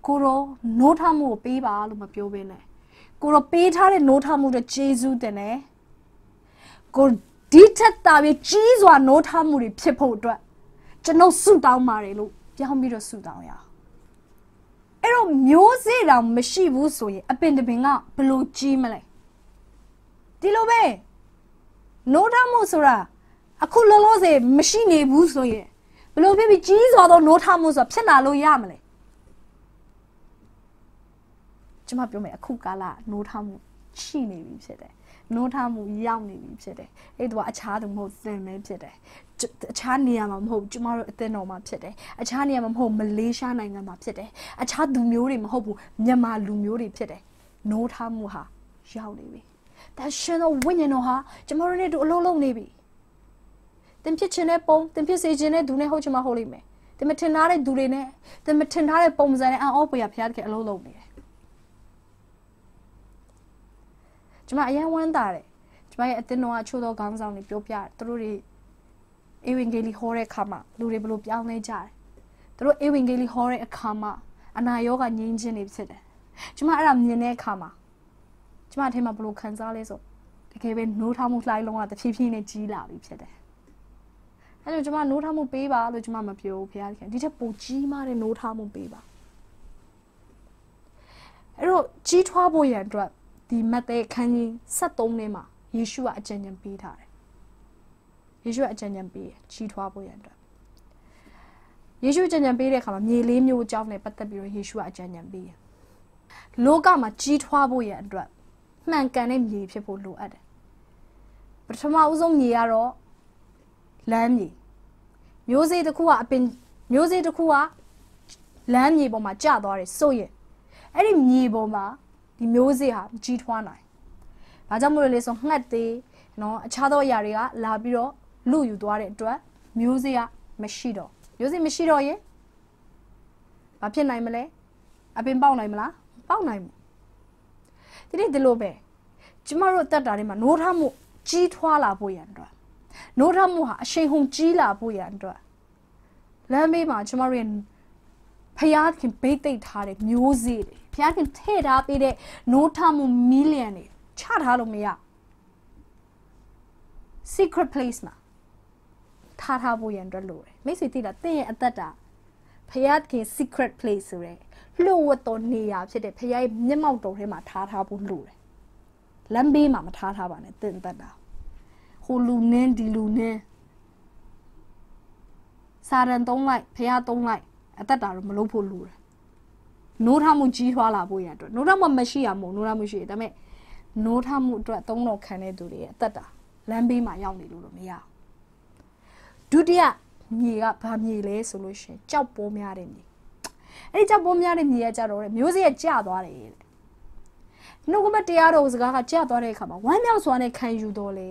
ကိုရောနိုးထမှုကိုပေးပါလို့မပြောဘဲနဲ့ကိုတော့ပေးထားတဲ့နိုးထမှုတွေကျေးဇူးတင်တယ်ကိုဒီထက်တာပြီးကြီးစွာနိုးထမှုတွေဖြစ်ဖို့အတွက်ကျွန်ုပ်ဆုတောင်းပါတယ်လို့ပြောင်းပြီးတော့ဆုတောင်းရအောင်အဲ့တော့မျိုးစေ့တောင်မရှိဘူးဆိုရင်အပင်တပင်ကဘလို့ကြီးမလဲဒီလိုပဲနိုးထမှုဆိုတာအခုလောလောဆယ်မရှိနေဘူးဆိုရင်ဘလို့ဖြစ်ပြီးကြီးစွာသောနိုးထမှုဆိုတာဖြစ်လာလို့ရမလဲကျမပြောမယ်အခုကာလနိုးထမှုရှိနေပြီဖြစ်တယ်နိုးထမှုရောက်နေပြီဖြစ်တယ်အဲ့ဒါအခြားသူမဟုတ်သင်ပဲဖြစ်တယ်အခြားနေရာမှာမဟုတ်ကျမတို့အသင်းတော်မှာဖြစ်တယ်အခြားနေရာမှာမဟုတ်မလေးရှားနိုင်ငံမှာဖြစ်တယ်အခြားသူမျိုးတွေမဟုတ်ဘူးမြန်မာလူမျိုးတွေဖြစ်တယ်နိုးထမှုဟာရောက်နေပြီဒါရှင်တော်ဝိညာဉ်တော်ဟာကျမတို့နဲ့တူအလုံးလုံးနေပြီသင်ဖြစ်ခြင်းနဲ့ပုံသင်ဖြစ်စေခြင်းနဲ့သူနဲ့ဟုတ်ချင်မှဟုတ်လိမ့်မယ်သင်မထင်ထားတဲ့သူတွေနဲ့သင်မထင်ထားတဲ့ပုံစံနဲ့အံ့ဩပွေရဖျားတကယ်အလုံးလုံးနေတယ်ကျွန်မအရင်ဝမ်းသာတယ်ကျွန်မရဲ့အသင်းတော်ကချို့သောခေါင်းဆောင်တွေပြောပြတယ်သူတို့တွေဧဝံဂေလိဟောတဲ့အခါမှာလူတွေဘလို့ပြောင်းလဲကြတယ်သူတို့ဧဝံဂေလိဟောတဲ့အခါမှာအနာရောဂါငြိမ်းခြင်းတွေဖြစ်တယ်ကျွန်မအဲ့ဒါမြင်တဲ့အခါမှာကျွန်မအထင်မှာဘလို့ခံစားလဲဆိုတကယ်ပဲနိုးထားမှုလှိုင်းလုံးကတဖြည်းဖြည်းနဲ့ကြီးလာပြီဖြစ်တယ်။အဲလိုကျွန်မနိုးထားမှုပေးပါလို့ကျွန်မမပြောဘူးဖရားခင်ဒီထက်ပိုကြီးမားတဲ့နိုးထားမှုပေးပါ။အဲတော့ကြီးထွားဖို့ရန်အတွက်ဒီမဿဲခန်းကြီး73ထဲမှာယေရှုကအကြံဉာဏ်ပေးထားတယ်ယေရှုကအကြံဉာဏ်ပေးချီးထွားဖို့ရန်အတွက်ယေရှုအကြံဉာဏ်ပေးတဲ့အခါမှာမြေလေးမျိုးအကြောင်းနဲ့ပတ်သက်ပြီးတော့ယေရှုကအကြံဉာဏ်ပေးတယ်လောကမှာကြီးထွားဖို့ရန်အတွက်မှန်ကန်တဲ့မြေဖြစ်ဖို့လိုအပ်တယ်ပထမဦးဆုံးမြေကတော့လမ်းမြေမျိုးစေ့တစ်ခုကအပင် မျိုးစေ့တစ်ခုကလမ်းမြေပေါ်မှာကျသွားတယ်ဆိုရင်အဲ့ဒီမြေပေါ်မှာဒီမျိုးစေ့ဟာကြီးထွားနိုင်။ဒါကြောင့်မလို့လေဆိုငှက်သေးနော်အခြားသောအရာတွေကလာပြီးတော့လူယူသွားတဲ့အတွက်မျိုးစေ့ကမရှိတော့မျိုးစေ့မရှိတော့ရင်ဘာဖြစ်နိုင်မလဲအပင်ပေါက်နိုင်မလားပေါက်နိုင်ဘူးဒီနေ့ဒီလိုပဲကျမတို့တက်တာတွေမှာ노ထမှုကြီးထွားလာဖို့ရန်အတွက်노ထမှုဟာအရှိန်ဟုန်ကြီးလာဖို့ရန်အတွက်လမ်းမေးမှာကျမတို့ရဲ့ဖျားခင်ဘိတ်သိမ့်ထားတဲ့မျိုးစေ့တွေဘုရားခင်ထည့်ထားပေးတဲ့နိုးထမှုမီလီယံတွေချထားလို့မရ secret place မှာထားထားဖို့ရန်အတွက်လိုတယ်မိတ်ဆွေတိလားတင့်ရဲ့အသက်တာဘုရားခင် secret place ဆိုရဲလှုပ်ဝတ်တော်နေရာဖြစ်တဲ့ဘုရားရဲ့မျက်မှောက်တော်ထဲမှာထားထားဖို့လိုတယ်လမ်းဘေးမှာမထားထားပါနဲ့တင့်အသက်တာဟိုလူနင်းဒီလူနင်းစာရန်သုံးလိုက်ဖះသုံးလိုက်အသက်တာတော့မလုပ်ဖို့လိုတယ်နိုးထမှုကြီးထွားလာဖို့ရအတွက်နိုးထမှုမရှိရမို့နိုးထမှုရှိရဒါပေမဲ့နိုးထမှုအတွက်သုံးတော်ခံတဲ့သူတွေရဲ့အသက်တာလမ်းဘေးမှာရောက်နေလို့တော့မရဘူးဒုတိယမြေကဗာမြေလဲဆိုလို့ရှင်ကြောက်ပိုးများတဲ့မြေအဲ့ဒီကြောက်ပိုးများတဲ့မြေကကြတော့တဲ့မျိုးစရကြသွားတယ်တဲ့နှုတ်ကမတရားတော်စကားကကြသွားတဲ့အခါမှာဝမ်းမြောက်စွာနဲ့ခံယူတော်လေ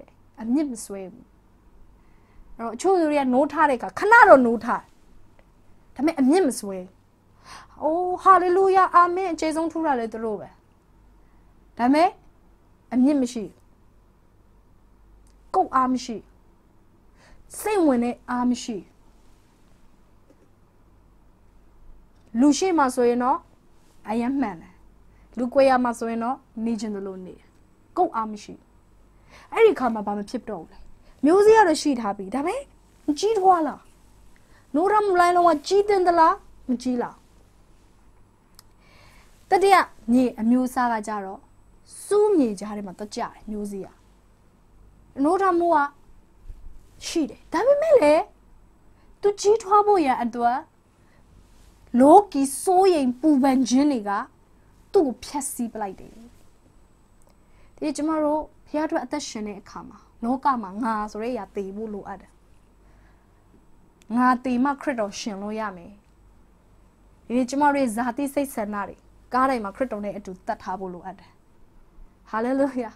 တဲ့အမြင့်မစွဲဘူးအဲ့တော့အချို့သူတွေကနိုးထတဲ့အခါခဏတော့နိုးထဒါပေမဲ့အမြင့်မစွဲဘူး။အိုးဟာလေလုယာအာမင်အကျေဆုံးထူတာလေသူတို့ပဲ။ဒါမဲ့အမြင့်မရှိ။ကုတ်အားမရှိ။စိတ်ဝင်တဲ့အားမရှိ။လူရှိမှဆိုရင်တော့အယံမှန်တယ်။လူကွဲရမှဆိုရင်တော့နေခြင်းလိုနေ။ကုတ်အားမရှိ။အဲ့ဒီခါမှာဘာမှဖြစ်တော့ဘူးလေ။မျိုးစေ့ရတော့ရှိထားပြီ။ဒါမဲ့ကြီးထွားလား။နိုးရမလိုင်းလုံးကကြီးတင်သလားမကြီးလားတတိယမြေအမျိုးအစားကကြတော့စူးမြေကြားထဲမှာတော့ကြတယ်မျိုးစည်းကအနိုးဓာမိုးကရှိတယ်ဒါပေမဲ့လေသူကြီးထွားဖို့ရန်အတွက်လောကီစိုးရိမ်ပူပန်ခြင်းတွေကသူ့ကိုဖျက်ဆီးပလိုက်တယ်ဒီကျမတို့ဘုရားတို့အသက်ရှင်တဲ့အခါမှာလောကမှာငါဆိုတဲ့အရာတည်ဖို့လိုအပ်တယ်ငါတည်မှခရစ်တော်ရှင်လို့ရမယ်ဒီကျမတို့ရဲ့ဇာတိစိတ်ဆန္ဒတွေကားတိုင်းမှာခရစ်တော်နဲ့အတူတတ်ထားဖို့လိုအပ်တယ်။ hallelujah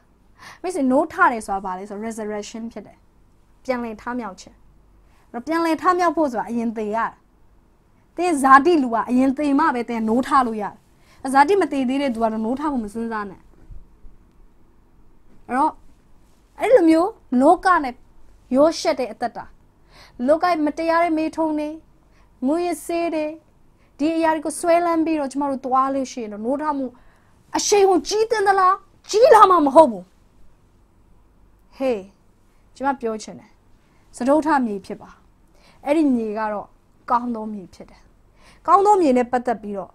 မိစေနိုးထတယ်ဆိုတာဘာလဲဆို resurrection ဖြစ်တယ်။ပြန်လည်ထမြောက်ခြင်း။ပြန်လည်ထမြောက်ဖို့ဆိုတာအရင်သေရတယ်။တင်းဇာတိလူကအရင်သေမှပဲတင်းနိုးထလို့ရတယ်။ဇာတိမသေသေးတဲ့သူကတော့နိုးထဖို့မစဉ်းစားနဲ့။အဲ့တော့အဲ့လိုမျိုးလောကနဲ့ရောရှက်တဲ့အတ္တတာလောကမတရားတဲ့မေထုံတွေငွေရစေးတွေဒီအရာတွေကိုဆွဲလန်းပြီးတော့ကျမတို့သွားလို့ရှိရင်တော့နိုးထမှုအရှိန်ကိုကြီးတင်သလားကြီးလာမှာမဟုတ်ဘူးဟေးကျမပြောချင်တယ်စတုထမြေဖြစ်ပါအဲ့ဒီမြေကတော့ကောင်းသောမြေဖြစ်တယ်ကောင်းသောမြေနဲ့ပတ်သက်ပြီးတော့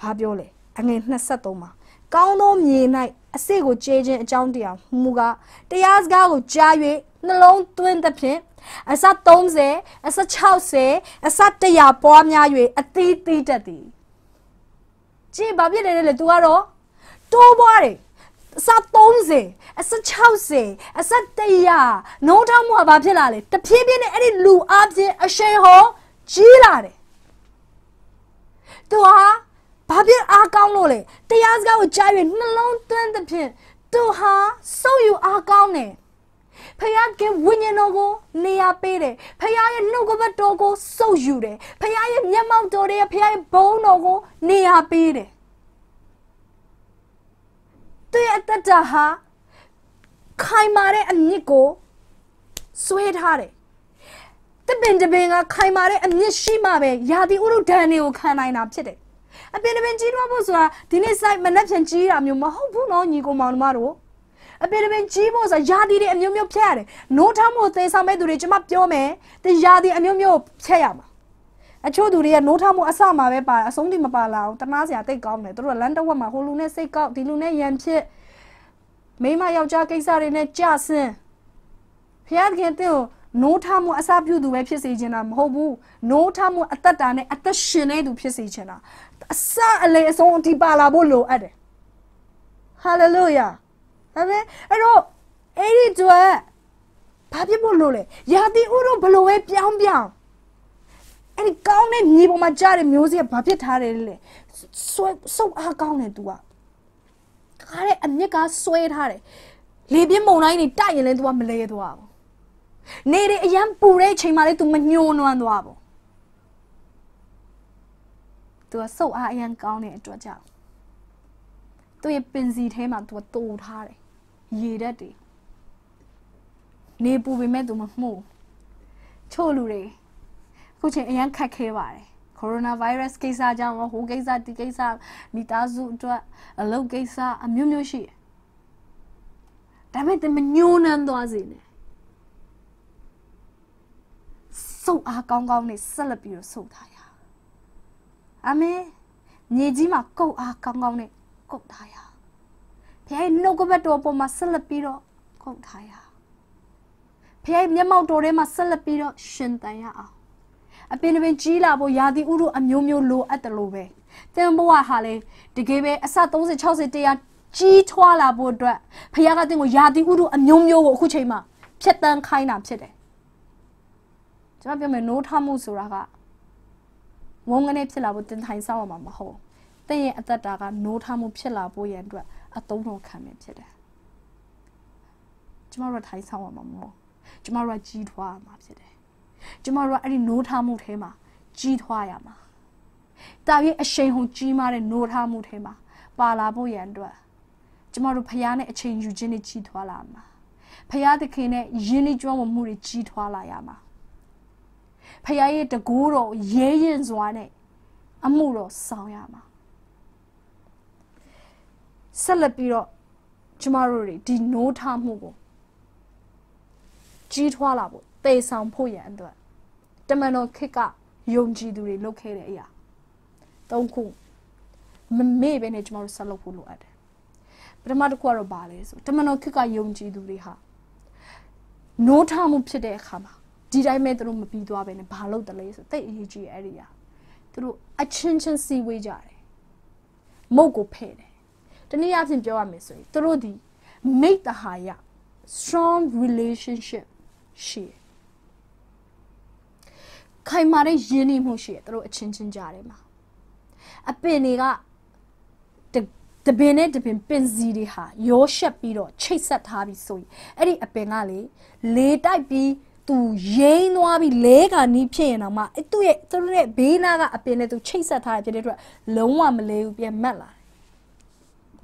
ဘာပြောလဲအငယ်23မှာကောင်းသောမြေ၌အစစ်ကိုကျဲခြင်းအကြောင်းတရားမူကတရားစကားကိုကြား၍နှလုံးသွင်းသဖြင့်အစ30အစ60အစ100ပွားများ၍အသီးသီးတတ်သည်ကြည့်ဘာဖြစ်နေလဲလေ तू ကတော့တိုးပွားတယ်အစ30အစ60အစ100နှုံးထောက်မှုကဘာဖြစ်လာလဲတဖြည်းဖြည်းနဲ့အဲ့ဒီလူအချင်းအရှိန်ဟောကြီးလာတယ် तू ဟာဘာဖြစ်အားကောင်းလို့လဲတရားစကားကိုကြား၍နှလုံးသွင်းသဖြင့် तू ဟာစုပ်ယူအားကောင်းတယ်ဖယားခင်ဝိညာဉ်တော်ကိုနေရာပေးတယ်ဖယားရဲ့နှုတ်ကပတ်တော်ကိုစုပ်ယူတယ်ဖယားရဲ့မျက်မှောက်တော်တွေဖယားရဲ့ဘုန်းတော်ကိုနေရာပေးတယ်သူရဲ့အတ္တဟာခိုင်မာတဲ့အမြင့်ကိုဆွဲထားတယ်တပင်တပင်ကခိုင်မာတဲ့အမြင့်ရှိမှပဲရာသီဥတုဒဏ်တွေကိုခံနိုင်တာဖြစ်တယ်အပင်တပင်ကြီးတော့ဖို့ဆိုတာဒီနေ့ site မနှက်ဖြန်ကြီးတာမျိုးမဟုတ်ဘူးเนาะညီကိုမောင်တို့အပေတပင်ကြီးဖို့ဆိုရာသီတွေအမျိုးမျိုးဖြတ်ရတယ်။နိုးထမ်းဖို့သေဆောင်မဲ့သူတွေကျွန်မပြောမယ်။ဒီရာသီအမျိုးမျိုးဖြတ်ရမှာ။အချို့သူတွေကနိုးထမ်းဖို့အစမှာပဲပါအဆုံးတိမပါလာဘူး။တနာစရာတိတ်ကောင်းတယ်။သူတို့ကလမ်းတစ်ဝက်မှာဟိုလူနဲ့စိတ်ကောက်ဒီလူနဲ့ရန်ဖြစ်မိမယောက်ျားကိစ္စတွေနဲ့ကြဆင်းဖျားခင်တဲ့ကိုနိုးထမှုအစပြုသူပဲဖြစ်စေချင်တာမဟုတ်ဘူးနိုးထမှုအသက်တာနဲ့အသက်ရှင်နေသူဖြစ်စေချင်တာအစအလေအဆုံးအထိပါလာဖို့လိုအပ်တယ်ဟာလေလုယာဒါပဲအဲ့တော့အဲ့ဒီကျွတ်ဘာဖြစ်ဖို့လို့လဲရာသီဥတုဘလို့ပဲပြောင်းပြောင်းအဲ့ဒီကောင်းတဲ့မြေပေါ်မှာကြားတဲ့မျိုးစေ့ဘာဖြစ်ထားတယ်လဲဆွဲဆုပ်အားကောင်းတယ် तू อ่ะခါတဲ့အမြက်ကဆွဲထားတယ်လေပြင်းမုန်တိုင်းတွေတိုက်ရင်လဲ तू อ่ะမလဲသွားဘူးနေတွေအရန်ပူတဲ့အချိန်မှာလဲ तू မညှိုးနွမ်းသွားဘူး तू อ่ะဆုပ်အားအရန်ကောင်းတဲ့အတွက်ကြောင့်သူ့ရဲ့ပင်စီထဲမှာ तू တူထားတယ်ရေဓာတ်တွေနေပူပေမဲ့သူမမှုချို့လူတွေအခုချိန်အရန်ခက်ခဲပါတယ်ကိုရိုနာဗိုင်းရပ်စ်ကိစ္စကြောင့်ဟိုကိစ္စဒီကိစ္စမိသားစုအတွက်အလုပ်ကိစ္စအမျိုးမျိုးရှိတယ်ဒါပေမဲ့တမညိုးနှမ်းသွားစေနဲ့စုပ်အားကောင်းကောင်းနဲ့ဆက်လက်ပြီးတော့စုပ်ထားရအမေညီကြီးမှာကုတ်အားကောင်းကောင်းနဲ့ကုတ်ထားရဖခင်နှုတ်ကပတ်တော်ပေါ်မှာဆက်လက်ပြီးတော့ခုန်ထားရဖခင်မျက်မှောက်တော်ထဲမှာဆက်လက်ပြီးတော့ရှင်တန်ရအောင်အပင်ပင်ကြီးလာဖို့ရာသီဥတုအမျိုးမျိုးလိုအပ်တယ်လို့ပဲသင်ဘဝဟာလေတကယ်ပဲအစ30 60 100ကြီးထွားလာဖို့အတွက်ဖခင်ကသင်ကိုရာသီဥတုအမျိုးမျိုးကိုအခုချိန်မှာဖြတ်တန်းခိုင်းတာဖြစ်တယ်ကျွန်တော်ပြောမယ်နိုးထမှုဆိုတာကဝုန်းကနေဖြစ်လာဖို့တင်ထိုင်ဆောင်ရမှာမဟုတ်သင်ရဲ့အသက်တာကနိုးထမှုဖြစ်လာဖို့ရန်အတွက်အသုံးတော်ခံမယ်ဖြစ်တယ်ကျမတို့ထိုင်းဆောင်ရမှာမဟုတ်ကျမတို့ကြီးထွားရမှာဖြစ်တယ်ကျမတို့အဲ့ဒီနိုးထားမှုထဲမှာကြီးထွားရမှာတာရဲ့အရှိန်ဟုန်ကြီးမားတဲ့နိုးထားမှုထဲမှာပါလာဖို့ရန်အတွက်ကျမတို့ဖះနဲ့အချိန်ယူခြင်းနဲ့ကြီးထွားလာမှာဖះသခင်နဲ့ယဉ်နေကျွမ်းမှုတွေကြီးထွားလာရမှာဖះရဲ့တကူတော်ရဲရင်စွာနဲ့အမှုတော်ဆောင်ရမှာဆက်လက်ပြီးတော့ကျမတို့တွေဒီနိုးထားမှုကိုကြီးထွားလာဖို့တေဆောင်ဖို့ရန်အတွက်တမန်တော်ခစ်ကယုံကြည်သူတွေလုပ်ခဲ့တဲ့အရာ၃ခုမမေ့ပဲနဲ့ကျမတို့ဆက်လုပ်ဖို့လိုအပ်တယ်ပထမတစ်ခုကတော့ဘာလဲဆိုတမန်တော်ခစ်ကယုံကြည်သူတွေဟာနိုးထမှုဖြစ်တဲ့အခါမှာဒီတိုင်းပဲသူတို့မပြီးသွားပဲနဲ့ဘာလုပ်တလဲဆိုတိတ်အရေးကြီးရဲ့အဲ့ဒီရာသူတို့အချင်းချင်းစီဝေးကြတယ်မုတ်ကိုဖဲ့တယ်တနည်းအားဖြင့်ပြောရမယ်ဆိုရင်သူတို့ဒီမိတ္တဟာယ strong relationship ရှိတယ်ခိုင်မာတဲ့ယဉ်နေမှုရှိတယ်သူတို့အချင်းချင်းကြားထဲမှာအပင်တွေကတပင်နဲ့တပင်ပင်စီတွေဟာရောရှက်ပြီးတော့ချိတ်ဆက်ထားပြီးဆိုရင်အဲ့ဒီအပင်ကလေလေတိုက်ပြီး သူရိမ့်သွားပြီးလဲကနီးဖြစ်ရင်တော့မှသူ့ရဲ့သူ့ရဲ့ဘေးနားကအပင်နဲ့သူချိတ်ဆက်ထားရဖြစ်တဲ့အတွက်လုံးဝမလဲဘူးပြန်မက်လာ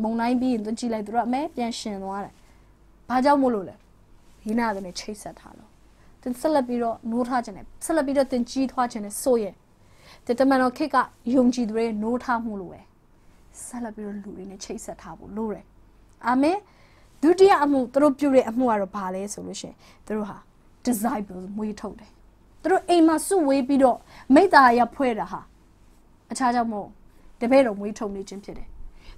မုံတိုင်းပြီးရင်သူကြည့်လိုက်သူတို့ကအမဲပြန်ရှင်သွားတယ်။ဘာကြောင့်မို့လို့လဲ။ဒီနာသူနဲ့ချိတ်ဆက်ထားလို့။တင်ဆက်လက်ပြီးတော့နိုးထားခြင်းနဲ့ဆက်လက်ပြီးတော့တင်ကြီးထွားခြင်းနဲ့ဆိုရဲ့။တင်တမန်တော်ခေတ်ကယုံကြည်သူတွေနိုးထားမှုလို့ပဲ။ဆက်လက်ပြီးတော့လူတွေနဲ့ချိတ်ဆက်ထားဖို့လိုတယ်။အာမင်။ဒုတိယအမှုသူတို့ပြုတဲ့အမှုကတော့ဘာလဲဆိုလို့ရှိရင်သူတို့ဟာ disciples မွေးထုတ်တယ်။သူတို့အိမ်မှာစုဝေးပြီးတော့မိသားရဖွဲ့တာဟာအခြားကြောင့်မဟုတ်တပည့်တော်မွေးထုတ်နေခြင်းဖြစ်တယ်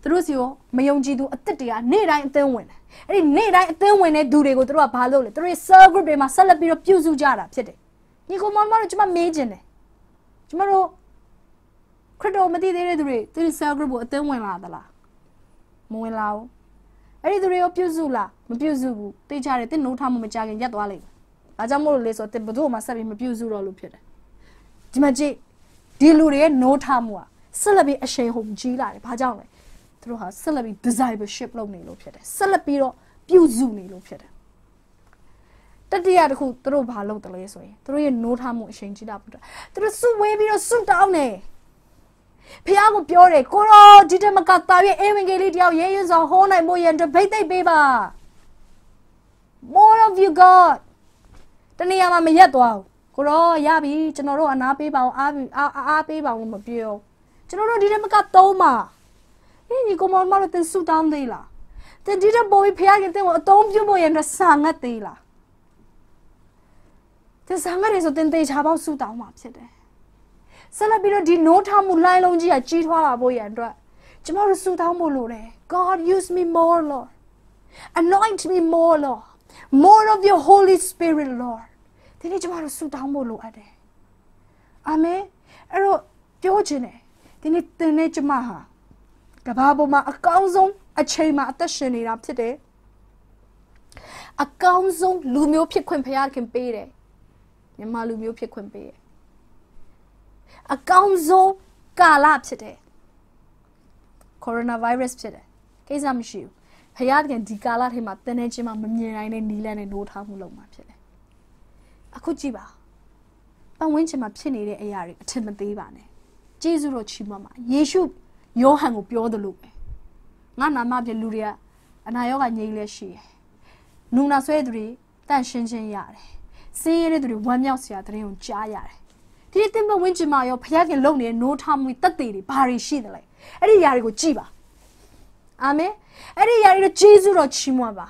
သူတို့စီရောမယုံကြည်သူအစ်စ်တွေကနေ့တိုင်းအသင်းဝင်တယ်အဲ့ဒီနေ့တိုင်းအသင်းဝင်တဲ့သူတွေကိုသူတို့ကဘာလုပ်လဲသူတို့ရဲ့ cell group တွေမှာဆက်လက်ပြီးတော့ပြုစုကြတာဖြစ်တယ်ညီကောင်မမတို့ကျမမေးခြင်းတယ်ကျမတို့ခရစ်တော်မသိသေးတဲ့သူတွေသူတို့ cell group ကိုအသင်းဝင်လာသလားမဝင်လာဘူးအဲ့ဒီသူတွေရောပြုစုလားမပြုစုဘူးသိကြတယ်တင့်နိုးထားမှမကြခင်ရက်သွားလိမ့်မယ်ဒါကြောင့်မို့လို့လေဆိုတင်ဘသူ့မှာဆက်ပြီးမပြုစုတော့လို့ဖြစ်တယ်ဒီမှာကြည့်ဒီလူတွေရဲ့နိုးထားမှုကဆက်လက်ပြီးအရှိန်ဟုန်ကြီးလာတယ်ဘာကြောင့်လဲသူတို့ဟာဆက်လက်ပြီး discipleship လုပ်နေလို့ဖြစ်တယ်ဆက်လက်ပြီးတော့ပြုစုနေလို့ဖြစ်တယ်တတိယတစ်ခုသူတို့ဘာလုပ်တယ်လဲဆိုရင်သူတို့ရဲ့노ထားမှုအရှိန်ကြီးတာပုဒ်သူတို့စွဝေးပြီးတော့စွတောင်းနေဖះကိုပြောတယ်ကိုရောဒီတမကတာရဲ့အေဝင်ကလေးတယောက်ရဲရင်စွာဟောနိုင်မို့ရန်တပိတ်သိပ်ပေးပါ more of you god တနေရာမှာမရက်သွားဘူးကိုရောရပြီကျွန်တော်တို့အနာပေးပါအောင်အားအားပေးပါအောင်မပြောကျွန်တော်တို့ဒီတမကသုံးပါဟေးညီကောင်မတို့တင်ဆူတောင်းသေးလားတင်ဒီတဲ့ပေါ်ပြီးဖခင်တင်ကိုအတုံးပြုတ်ဖို့ရတဲ့ဆာငတ်သေးလားတင်ဆာငတ်ရဆိုတင်တေချာပေါက်ဆူတောင်းမှာဖြစ်တယ်ဆက်လက်ပြီးတော့ဒီနိုးထမှုလိုင်းလုံးကြီးကကြီးထွားလာဖို့ရန်အတွက်ကျမတို့ဆူတောင်းဖို့လိုတယ် God use me more Lord anoint me more Lord more of your holy spirit Lord ဒီနေ့ကျမတို့ဆူတောင်းဖို့လိုအပ်တယ်အာမင်အဲ့တော့ပြောချင်တယ်ဒီနေ့သင်နဲ့ကျမဟာကဘာပေါ်မှာအကောင်းဆုံးအချိန်မှာအသက်ရှင်နေတာဖြစ်တယ်အကောင်းဆုံးလူမျိုးဖြစ်ခွင့်ဘုရားခင်ပေးတယ်မြန်မာလူမျိုးဖြစ်ခွင့်ပေးတယ်အကောင်းဆုံးကာလဖြစ်တယ်ကိုရိုနာဗိုင်းရပ်စ်ဖြစ်တယ်ကိစ္စမရှိဘူးဘုရားခင်ဒီကာလထဲမှာတင်းနေချင်းမှာမမြင်နိုင်တဲ့နီလန်းနဲ့နှိုးထားမှုလုပ်မှာဖြစ်တယ်အခုကြည့်ပါပတ်ဝန်းကျင်မှာဖြစ်နေတဲ့အရာတွေအထင်မသေးပါနဲ့ဂျေဇုတော်ချီးမွမ်းပါယေရှုယောဟန်ကိုပြောသလိုပဲငါနာမဖြစ်လူတွေကအနာရောဂါငြိမ်းလဲရှိတယ်နူနာဆွဲသူတွေတန့်ရှင်းချင်းရတယ်စင်းရဲတဲ့သူတွေဝမ်းမြောက်စရာတရင်ကိုကြားရတယ်ဒီတင်ပဝင်းကျင်မာရောဖခင်လုံနေတဲ့နိုးထမှုတက်သေးတွေဘာတွေရှိတယ်လဲအဲ့ဒီຢာတွေကိုကြည်ပါအာမင်အဲ့ဒီຢာတွေဂျေဇုတော်ချီးမွမ်းပါ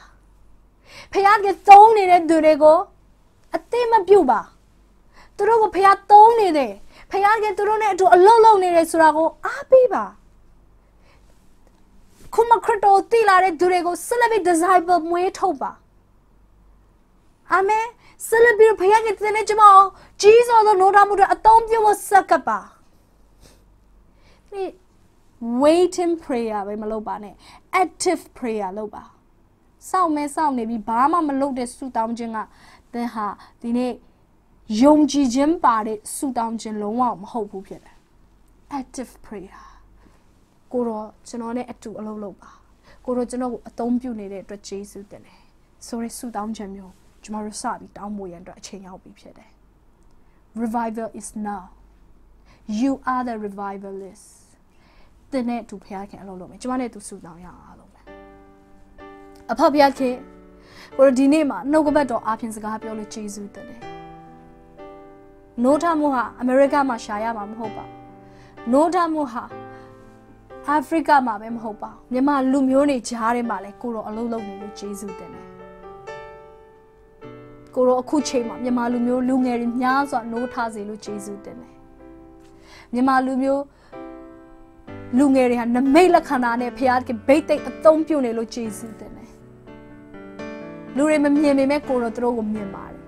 ဖခင်ကသုံးနေတဲ့သူတွေကိုအသိမပြုတ်ပါသူတို့ကိုဖခင်သုံးနေတယ်ဖခင်ကသူတို့နဲ့အတူအလုံးလုံးနေတယ်ဆိုတာကိုအားပေးပါခုမခရစ်တော်သိလာတဲ့သူတွေကို celebrate disciple မွေးထုတ်ပါအာမင် celebrate ဘုရားကတင်တဲ့ကျွန်မကြီးစွာသောနိုးတော်မှုတွေအသုံးပြုဖို့ဆက်ကပ်ပါဒီ waiting prayer ပဲမလုပ်ပါနဲ့ active prayer လုပ်ပါစောင့်မဲစောင့်နေပြီးဘာမှမလုပ်တဲ့ဆူတောင်းခြင်းကသင်ဟာဒီနေ့ယုံကြည်ခြင်းပါတဲ့ဆူတောင်းခြင်းလုံးဝမဟုတ်ဘူးဖြစ်တယ် active prayer ကိုတော့ကျွန်တော်နဲ့အတူအလုပ်လုပ်ပါကိုတော့ကျွန်တော်ကိုအသုံးပြုနေတဲ့အတွက်ကျေးဇူးတင်တယ်ဆိုရဆုတောင်းခြင်းမျိုးကျွန်တော်စပြီးတောင်းဖို့ရန်အတွက်အချိန်ရောက်ပြီဖြစ်တယ် revival is now you are the revivalist တင်တဲ့သူဖခင်အလုပ်လုပ်မယ်ကျွန်မနဲ့သူဆုတောင်းရအောင်လုပ်မယ်အဖဖခင်ကိုဒီနေ့မှာနှုတ်ကပတ်တော်အပြင်စကားပြောလို့ကျေးဇူးတင်တယ်။노ထမှုဟာအမေရိကမှာရှာရမှာမဟုတ်ပါဘူး။노ထမှုဟာအာဖရိကမှာပဲမဟုတ်ပါဘူးမြန်မာလူမျိုးတွေကြားထဲမှာလည်းကိုတော့အလုံးလုံးနေလို့ကျေးဇူးတင်တယ်ကိုတော့အခုချိန်မှာမြန်မာလူမျိုးလူငယ်တွေများစွာနိုးထားစေလို့ကျေးဇူးတင်တယ်မြန်မာလူမျိုးလူငယ်တွေဟာနမိတ်လက္ခဏာနဲ့ဖရားကဗိတ်သိက်အသုံးပြုနေလို့ကျေးဇူးတင်တယ်လူတွေမမြင်ပေမဲ့ကိုတော့သူတို့ကိုမြင်ပါတယ်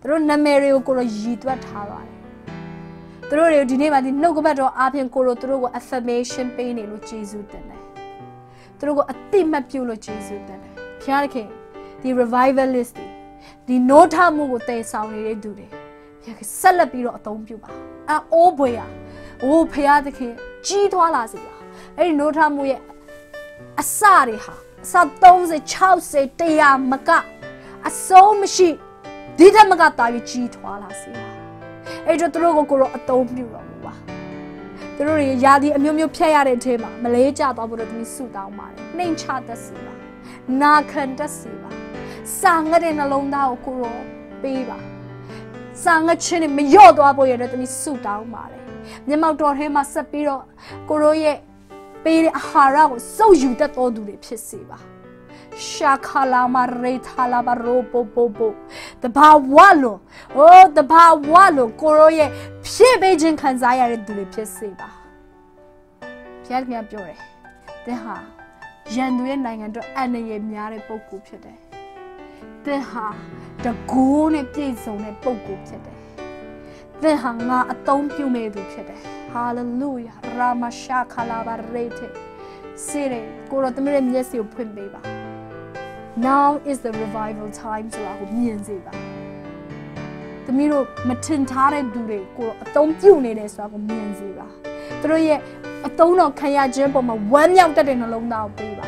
သူတို့နာမည်တွေကိုကိုတော့ရည်သွက်ထားပါတယ်သူတို့တွေဒီနေ့မှဒီနှုတ်ကပတ်တော်အားဖြင့်ကိုတို့သူတို့ကို affirmation ပေးနေလို့ယေရှုတင်တယ်သူတို့ကိုအတိမတ်ပြုလို့ယေရှုတင်တယ်ဖခင်ခင်ဒီ revivalist တွေဒီနိုးထမှုကိုတည်ဆောင်နေတဲ့သူတွေဖခင်ဆက်လက်ပြီးတော့အသုံးပြုပါအအိုးဘွေရအိုးဖခင်သခင်ကြီးထွားလာစေပါအဲ့ဒီနိုးထမှုရဲ့အစတွေဟာအစ30 60 100မကအဆုံးမရှိဒီထက်မကတာပြီးကြီးထွားလာစေပါအဲ့တော့သူတို့ကိုကိုရောအတုံးပြူတော့ဘူးပါသူတို့တွေရာသီအမျိုးမျိုးဖြတ်ရတဲ့အချိန်မှာမလေးကြသွားဖို့တော့သူစုတောင်းပါတယ်နှိမ်ချသက်စီပါနာခံသက်စီပါစာငတ်တဲ့နှလုံးသားကိုကိုရောပေးပါစာငတ်ခြင်းနဲ့မလျော့သွားဖို့ရတဲ့သူစုတောင်းပါတယ်မျက်မှောက်တော်ထဲမှာဆက်ပြီးတော့ကိုရောရဲ့ပေးတဲ့အာဟာရကိုစုပ်ယူတတ်တော်သူတွေဖြစ်စေပါ။ရှာခလာမရေထလာဘရိုပိုပိုပိုတဘာဝလို့ဟိုးတဘာဝလို့ကိုရောရဲ့ဖြစ်ပေးခြင်းခံစားရတဲ့သူတွေဖြစ်စေပါဘုရားခင်ပြောတယ်သင်ဟာရန်သူရဲ့နိုင်ငံအတွက်အန္တရာယ်များတဲ့ပုံကူဖြစ်တယ်သင်ဟာတကူးနဲ့ပြည့်စုံတဲ့ပုံကူဖြစ်တယ်သင်ဟာငါအသုံးပြုမဲ့သူဖြစ်တယ်ဟာလေလုယာရာမရှာခလာဘရေထစေရကိုရောသမီးရဲ့မျက်စိကိုဖွင့်ပေးပါ now is the revival time ဆိုတာကိုမြင်စေပါသမီးတို့မထင်ထားတဲ့လူတွေကိုအသုံးပြုနေတယ်ဆိုတာကိုမြင်စေပါသူတို့ရဲ့အသုံးတော်ခံရခြင်းပေါ်မှာဝမ်းမြောက်တတ်တဲ့နှလုံးသားကိုပေးပါ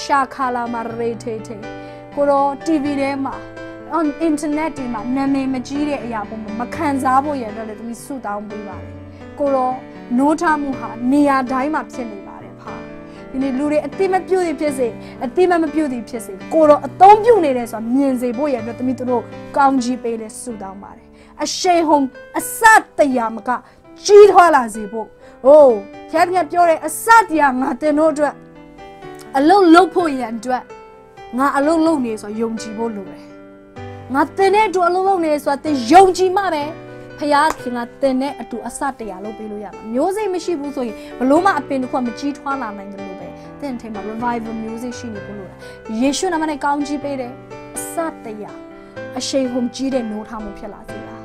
ရှာခါလာမရေထေထေကိုတော့ TV ထဲမှာ on internet ဒီမှာနာမည်မကြီးတဲ့အရာပေါ်မှာမခံစားဖို့ရတဲ့လည်းသမီးဆုတောင်းပေးပါတယ်ကိုတော့နိုးထမှုဟာနေရာတိုင်းမှာဖြစ်နေပါဒီနေ့လူတွေအတိမပြုတ်သည်ဖြစ်စေအတိမမပြုတ်သည်ဖြစ်စေကိုတော့အသုံးပြုနေတယ်ဆိုတာမြင်စေဖို့ရတဲ့သမီးတို့ကောင်းကြီးပေးလဲဆုတောင်းပါတယ်အရှိန်ဟုန်အစတရားမကကြီးထွားလာစေဖို့ဟိုးဖျားမြတ်ပြောတဲ့အစတရားငါတင်တို့အတွက်အလုံးလုံးဖို့ရန်အတွက်ငါအလုံးလုံးနေဆိုယုံကြည်ဖို့လိုတယ်ငါတင်တဲ့အတူအလုံးလုံးနေဆိုတာသင်ယုံကြည်မှပဲဖယားခင်ကတင်တဲ့အတူအစတရားလုပ်ပေးလို့ရမှာမျိုးစိတ်မရှိဘူးဆိုရင်ဘလို့မှအပင်တစ်ခုကမကြီးထွားလာနိုင်တယ်လို့တင့်ထဲမှာ revival music ရှိနေဖို့လို့ယေရှုနာမနဲ့ကောင်းကြီးပေးတယ်အစတရားအရှိန်ဟုန်ကြီးတဲ့နိုးထမှုဖြစ်လာစေပါ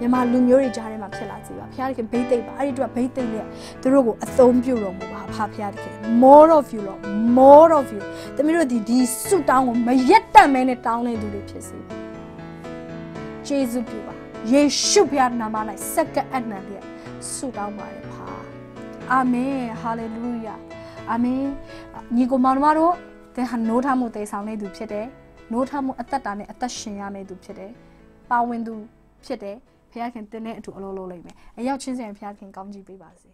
မြန်မာလူမျိုးတွေကြားထဲမှာဖြစ်လာစေပါဖခင်ဘိတ်သိပ်ပါအဲ့ဒီအတွက်ဘိတ်သိပ်နဲ့သူတို့ကိုအသုံးပြုတော်မူပါဖခင်တခင် more of you lord more of you တမီးတို့ဒီဒီဆုတောင်းကိုမရက်တန့်မဲနဲ့တောင်းနေသူတွေဖြစ်စေဂျေဇုပြုပါယေရှုဘုရားနာမ၌စက္ကအနံ့ပြဆုတောင်းပါတယ်ဖာအာမင်ဟာလေလုယာအာမင်ညီကိုမောင်တို့သင်ဟာနိုးထမှုတည်ဆောင်နေသူဖြစ်တယ်နိုးထမှုအသက်တာနဲ့အသက်ရှင်ရမယ့်သူဖြစ်တယ်ပါဝင်သူဖြစ်တယ်ဖခင်သင်နဲ့အတူအလုပ်လုပ်လိမ့်မယ်အရောက်ချင်းစင်ဖခင်ကောင်းကြီးပေးပါစေ